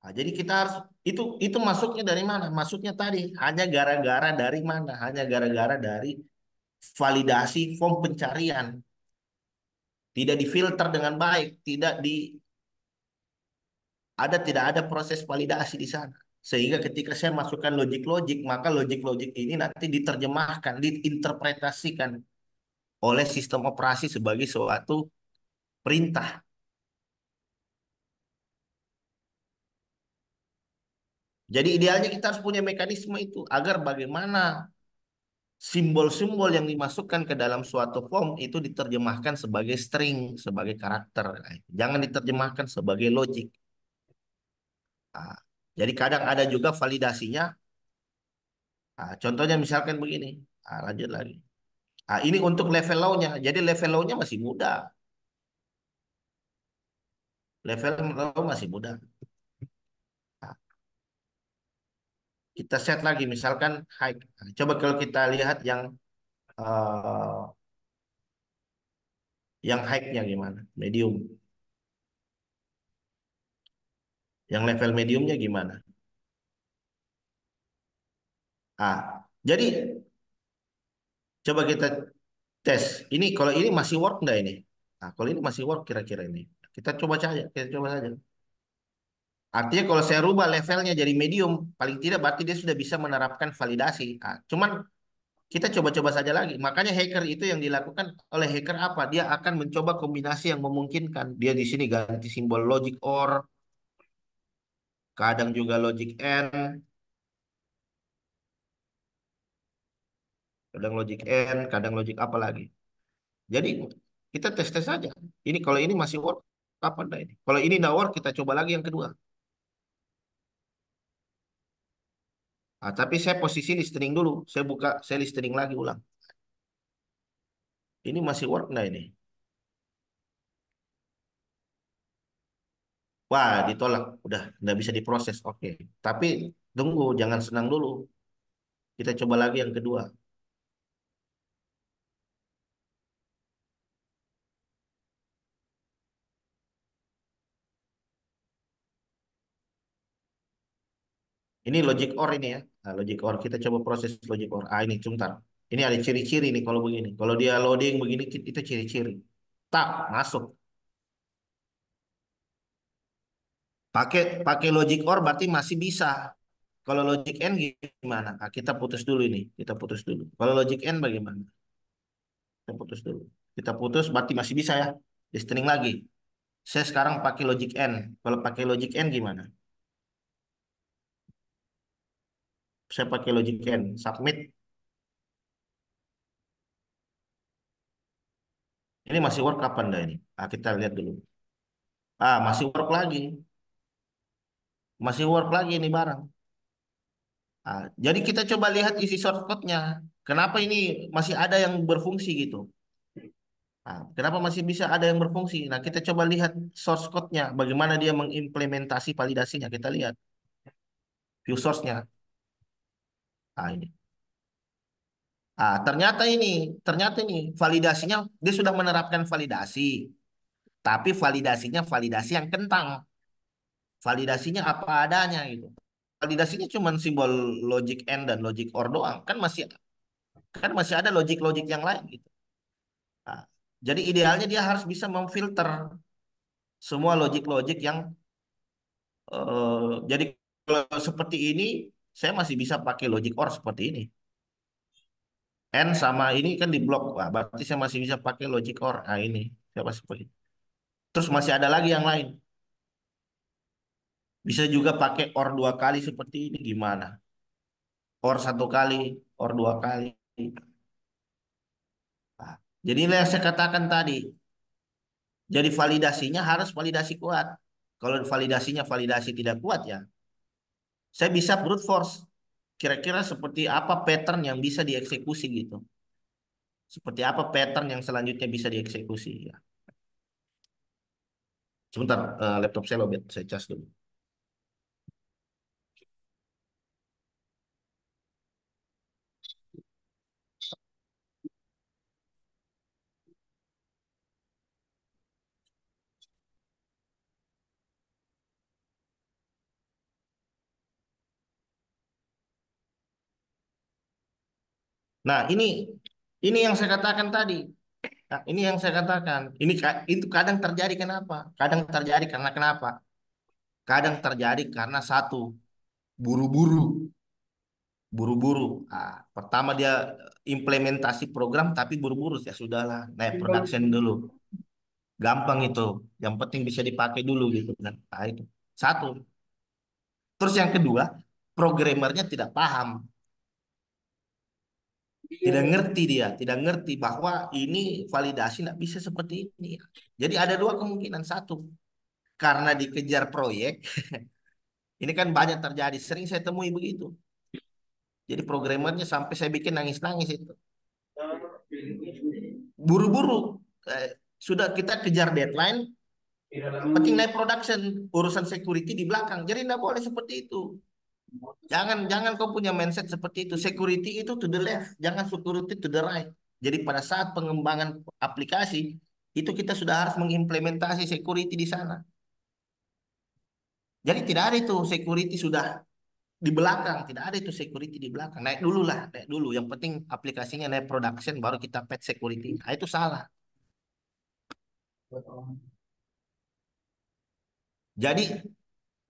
Speaker 1: Nah, jadi kita harus itu itu masuknya dari mana? Masuknya tadi hanya gara-gara dari mana? Hanya gara-gara dari validasi form pencarian. Tidak difilter dengan baik, tidak di ada tidak ada proses validasi di sana sehingga ketika saya masukkan logik-logik maka logik-logik ini nanti diterjemahkan diinterpretasikan oleh sistem operasi sebagai suatu perintah jadi idealnya kita harus punya mekanisme itu agar bagaimana simbol-simbol yang dimasukkan ke dalam suatu form itu diterjemahkan sebagai string sebagai karakter jangan diterjemahkan sebagai logik Nah, jadi kadang ada juga validasinya. Nah, contohnya misalkan begini. Nah, lanjut lagi. Nah, ini untuk level low-nya. Jadi level low-nya masih muda. Level low masih muda. Nah, kita set lagi misalkan high. Nah, coba kalau kita lihat yang uh, yang high-nya gimana? Medium. Yang level mediumnya gimana? Ah, jadi coba kita tes. Ini kalau ini masih work nggak ini? Nah, kalau ini masih work kira-kira ini. Kita coba saja, kita coba saja. Artinya kalau saya rubah levelnya jadi medium, paling tidak berarti dia sudah bisa menerapkan validasi. Nah, cuman kita coba-coba saja lagi. Makanya hacker itu yang dilakukan oleh hacker apa? Dia akan mencoba kombinasi yang memungkinkan. Dia di sini ganti simbol logic or, kadang juga logic N, kadang logic N, kadang logic apa lagi. Jadi kita tes-tes saja. ini kalau ini masih work, kapan dah ini? Kalau ini dah work, kita coba lagi yang kedua. Ah, tapi saya posisi listening dulu. Saya buka, saya listening lagi ulang. Ini masih work dah ini? Wah, iya. ditolak. Udah nggak bisa diproses. Oke. Okay. Tapi tunggu, jangan senang dulu. Kita coba lagi yang kedua. Ini logic OR ini ya. Nah, logic OR kita coba proses logic OR. Ah ini sebentar. Ini ada ciri-ciri nih kalau begini. Kalau dia loading begini kita ciri-ciri. Tak masuk. Pakai pakai logic or berarti masih bisa. Kalau logic n gimana? Nah, kita putus dulu ini, kita putus dulu. Kalau logic n bagaimana? Kita putus dulu. Kita putus berarti masih bisa ya. listening lagi. Saya sekarang pakai logic n. Kalau pakai logic n gimana? Saya pakai logic n, submit. Ini masih work kapan dah ini? Nah, kita lihat dulu. Ah, masih work lagi. Masih work lagi ini barang. Nah, jadi kita coba lihat isi shortcutnya. Kenapa ini masih ada yang berfungsi gitu? Nah, kenapa masih bisa ada yang berfungsi? Nah, kita coba lihat source code-nya, bagaimana dia mengimplementasi validasinya. Kita lihat view source-nya. Nah, ini. Ah, ternyata ini, ternyata ini validasinya dia sudah menerapkan validasi. Tapi validasinya validasi yang kentang validasinya apa adanya gitu validasinya cuma simbol logic and dan logic or doang kan masih kan masih ada logic-logic yang lain gitu nah, jadi idealnya dia harus bisa memfilter semua logic-logic yang uh, jadi kalau seperti ini saya masih bisa pakai logic or seperti ini n sama ini kan di blok Wah, berarti saya masih bisa pakai logic or nah ini saya masih pakai terus masih ada lagi yang lain bisa juga pakai or dua kali seperti ini gimana? Or satu kali, or dua kali. Nah, jadi yang saya katakan tadi. Jadi validasinya harus validasi kuat. Kalau validasinya validasi tidak kuat ya. Saya bisa brute force. Kira-kira seperti apa pattern yang bisa dieksekusi gitu. Seperti apa pattern yang selanjutnya bisa dieksekusi ya. Sebentar, eh, laptop saya lobet, saya cas dulu. Nah, ini ini yang saya katakan tadi. Nah, ini yang saya katakan. Ini itu kadang terjadi kenapa? Kadang terjadi karena kenapa? Kadang terjadi karena satu buru-buru. Buru-buru. Nah, pertama dia eh, implementasi program tapi buru-buru ya sudahlah. Naik iya. production dulu. Gampang itu. Yang penting bisa dipakai dulu gitu kan. Nah, itu. Satu. Terus yang kedua, programmernya tidak paham Iya. tidak ngerti dia, tidak ngerti bahwa ini validasi tidak bisa seperti ini. Jadi ada dua kemungkinan. Satu, karena dikejar proyek, [laughs] ini kan banyak terjadi. Sering saya temui begitu. Jadi programmernya sampai saya bikin nangis-nangis itu. Buru-buru. Eh, sudah kita kejar deadline, penting naik production, urusan security di belakang. Jadi tidak boleh seperti itu. Jangan jangan kau punya mindset seperti itu. Security itu to the left, jangan security to the right. Jadi pada saat pengembangan aplikasi itu kita sudah harus mengimplementasi security di sana.
Speaker 2: Jadi tidak ada itu
Speaker 1: security sudah di belakang, tidak ada itu security di belakang. Naik dulu lah, naik dulu. Yang penting aplikasinya naik production baru kita pet security. Nah, itu salah. Jadi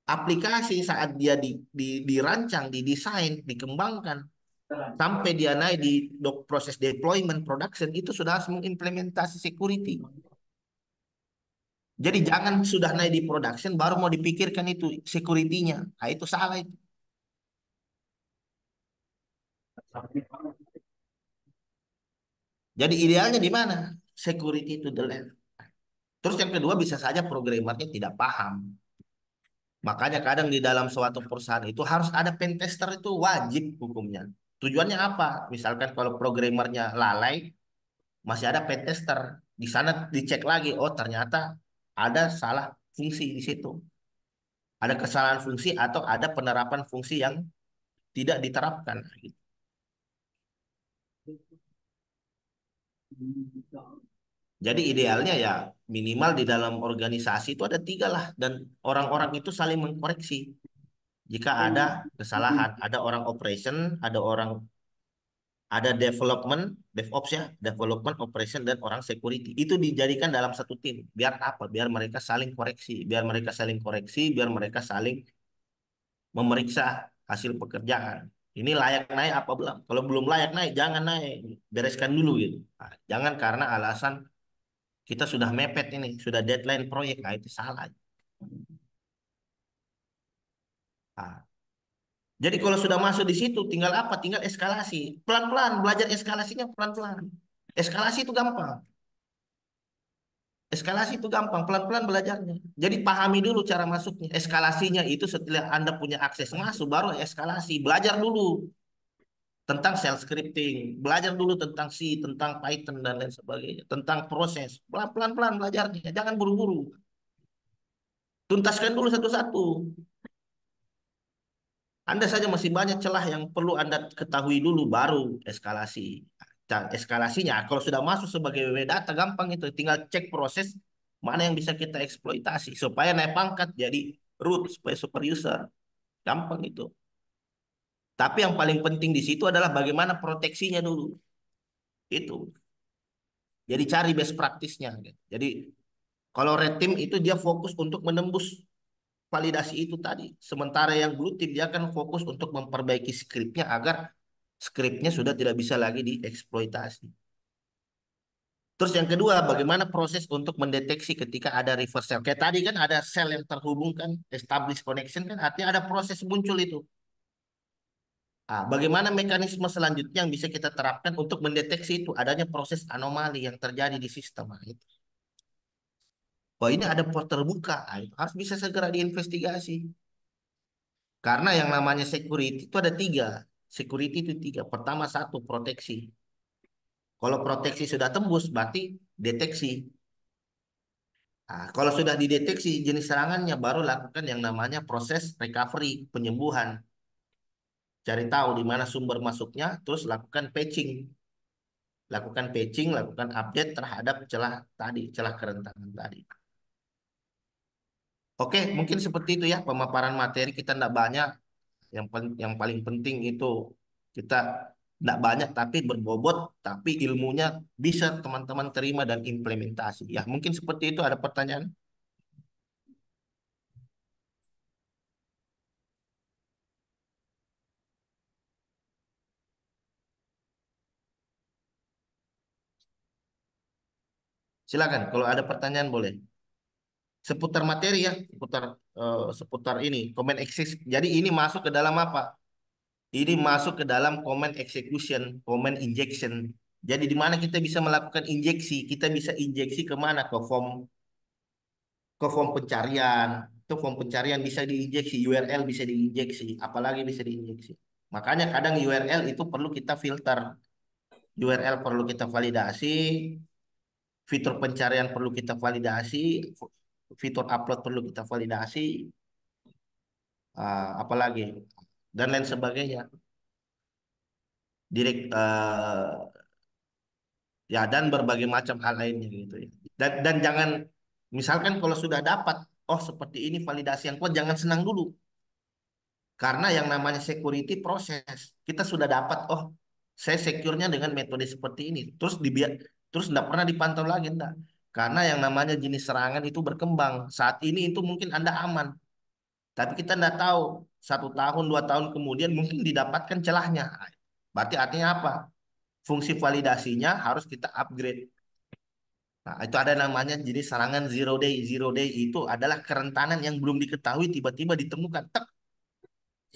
Speaker 1: aplikasi saat dia di, di, dirancang, didesain, dikembangkan sampai dia naik di proses deployment production itu sudah harus mengimplementasi security. Jadi jangan sudah naik di production baru mau dipikirkan itu security-nya. Nah, itu salah itu. Jadi idealnya di mana? Security to the left. Terus yang kedua bisa saja programmernya tidak paham Makanya kadang di dalam suatu perusahaan itu harus ada pentester itu wajib hukumnya. Tujuannya apa? Misalkan kalau programmernya lalai, masih ada pentester. Di sana dicek lagi, oh ternyata ada salah fungsi di situ. Ada kesalahan fungsi atau ada penerapan fungsi yang tidak diterapkan. Gitu. Jadi idealnya ya minimal di dalam organisasi itu ada tiga lah dan orang-orang itu saling mengkoreksi jika hmm. ada kesalahan. Hmm. Ada orang operation, ada orang ada development, DevOps ya, development, operation dan orang security. Itu dijadikan dalam satu tim. Biar apa? Biar mereka saling koreksi, biar mereka saling koreksi, biar mereka saling memeriksa hasil pekerjaan. Ini layak naik apa belum? Kalau belum layak naik, jangan naik, bereskan dulu gitu. Nah, jangan karena alasan kita sudah hmm. mepet ini, sudah deadline proyek. Nah, itu salah. Nah. Jadi kalau sudah masuk di situ, tinggal apa? Tinggal eskalasi. Pelan-pelan, belajar eskalasinya pelan-pelan. Eskalasi itu gampang. Eskalasi itu gampang, pelan-pelan belajarnya. Jadi pahami dulu cara masuknya. Eskalasinya itu setelah Anda punya akses masuk, baru eskalasi. Belajar dulu tentang shell scripting, belajar dulu tentang si tentang Python dan lain sebagainya, tentang proses, pelan-pelan belajarnya, jangan buru-buru. Tuntaskan dulu satu-satu. Anda saja masih banyak celah yang perlu Anda ketahui dulu baru eskalasi. Eskalasinya kalau sudah masuk sebagai WW data gampang itu, tinggal cek proses mana yang bisa kita eksploitasi supaya naik pangkat jadi root supaya super user. Gampang itu. Tapi yang paling penting di situ adalah bagaimana proteksinya dulu. Itu. Jadi cari best praktisnya. Jadi kalau red team itu dia fokus untuk menembus validasi itu tadi. Sementara yang blue team dia akan fokus untuk memperbaiki skripnya agar skripnya sudah tidak bisa lagi dieksploitasi. Terus yang kedua, bagaimana proses untuk mendeteksi ketika ada reverse cell. Kayak tadi kan ada sel yang terhubung kan, establish connection kan, artinya ada proses muncul itu. Nah, bagaimana mekanisme selanjutnya yang bisa kita terapkan untuk mendeteksi itu adanya proses anomali yang terjadi di sistem? Nah, itu. Bahwa ini ada port terbuka, nah, itu harus bisa segera diinvestigasi.
Speaker 2: Karena yang namanya
Speaker 1: security itu ada tiga. Security itu tiga. Pertama satu proteksi. Kalau proteksi sudah tembus berarti deteksi. Nah, kalau sudah dideteksi jenis serangannya baru lakukan yang namanya proses recovery penyembuhan cari tahu di mana sumber masuknya, terus lakukan patching. Lakukan patching, lakukan update terhadap celah tadi, celah kerentanan tadi. Oke, mungkin seperti itu ya pemaparan materi kita tidak banyak. Yang yang paling penting itu kita tidak banyak tapi berbobot, tapi ilmunya bisa teman-teman terima dan implementasi. Ya, mungkin seperti itu ada pertanyaan? Silakan kalau ada pertanyaan boleh. Seputar materi ya, seputar uh, seputar ini comment exist Jadi ini masuk ke dalam apa? Ini masuk ke dalam comment execution, comment injection. Jadi di mana kita bisa melakukan injeksi? Kita bisa injeksi kemana? Ke form ke form pencarian. Itu form pencarian bisa diinjeksi, URL bisa diinjeksi, apalagi bisa diinjeksi. Makanya kadang URL itu perlu kita filter. URL perlu kita validasi, fitur pencarian perlu kita validasi, fitur upload perlu kita validasi, uh, apalagi dan lain sebagainya. Direk, uh, eh, ya dan berbagai macam hal lainnya gitu ya. Dan, dan jangan misalkan kalau sudah dapat, oh seperti ini validasi yang kuat, jangan senang dulu. Karena yang namanya security proses, kita sudah dapat, oh saya secure-nya dengan metode seperti ini. Terus dibiarkan Terus tidak pernah dipantau lagi, enggak. Karena yang namanya jenis serangan itu berkembang. Saat ini itu mungkin Anda aman. Tapi kita tidak tahu satu tahun, dua tahun kemudian mungkin didapatkan celahnya. Berarti artinya apa? Fungsi validasinya harus kita upgrade. Nah, itu ada namanya jenis serangan zero day. Zero day itu adalah kerentanan yang belum diketahui tiba-tiba ditemukan. Tek,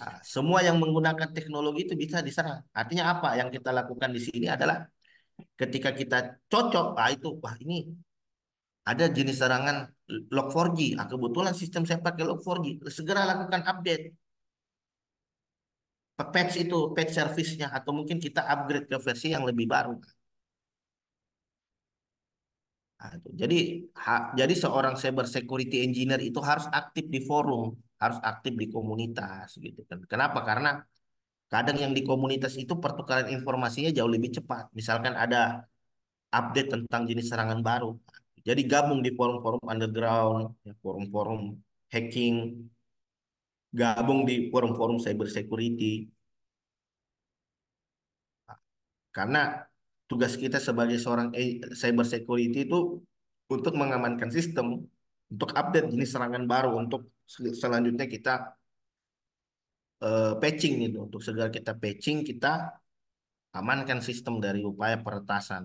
Speaker 1: Nah, semua yang menggunakan teknologi itu bisa diserang. Artinya apa? Yang kita lakukan di sini adalah ketika kita cocok ah itu wah ini ada jenis serangan log 4 g ah kebetulan sistem saya pakai log 4 g segera lakukan update patch itu patch servicenya atau mungkin kita upgrade ke versi yang lebih baru nah, jadi ha, jadi seorang cyber security engineer itu harus aktif di forum harus aktif di komunitas gitu kan kenapa karena Kadang yang di komunitas itu pertukaran informasinya jauh lebih cepat. Misalkan ada update tentang jenis serangan baru. Jadi gabung di forum-forum underground, ya, forum-forum hacking, gabung di forum-forum cyber security. Karena tugas kita sebagai seorang cyber security itu untuk mengamankan sistem, untuk update jenis serangan baru, untuk selanjutnya kita uh, patching itu untuk segera kita patching kita amankan sistem dari upaya peretasan.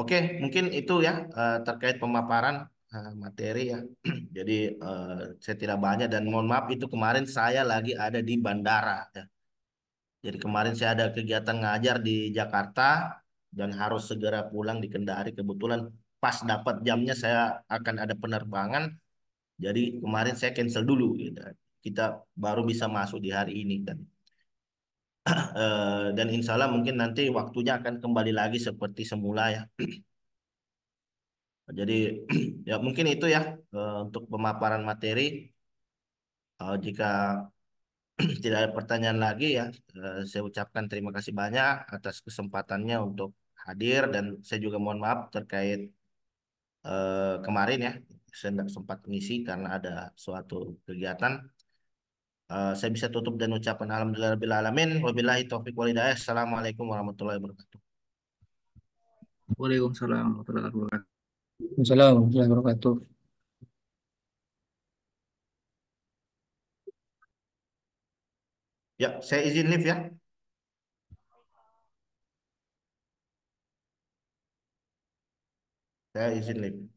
Speaker 1: Oke, mungkin itu ya uh, terkait pemaparan uh, materi ya. [clears throat] Jadi uh, saya tidak banyak dan mohon maaf itu kemarin saya lagi ada di bandara ya. Jadi kemarin saya ada kegiatan ngajar di Jakarta dan harus segera pulang di Kendari kebetulan pas dapat jamnya saya akan ada penerbangan. Jadi kemarin saya cancel dulu gitu kita baru bisa masuk di hari ini kan. [clears throat] Eh, dan insya Allah mungkin nanti waktunya akan kembali lagi seperti semula ya. [clears throat] Jadi [clears throat] ya mungkin itu ya eh, untuk pemaparan materi. Eh, jika tidak ada pertanyaan lagi ya, saya ucapkan terima kasih banyak atas kesempatannya untuk hadir dan saya juga mohon maaf terkait kemarin ya saya tidak sempat mengisi karena ada suatu kegiatan. Eh, saya bisa tutup dan ucapan alhamdulillah alamin Wabillahi taufik walhidayah. Assalamualaikum warahmatullahi wabarakatuh. Waalaikumsalam warahmatullahi wabarakatuh. Waalaikumsalam warahmatullahi wabarakatuh. Ya, saya izin lift ya. Saya izin lift.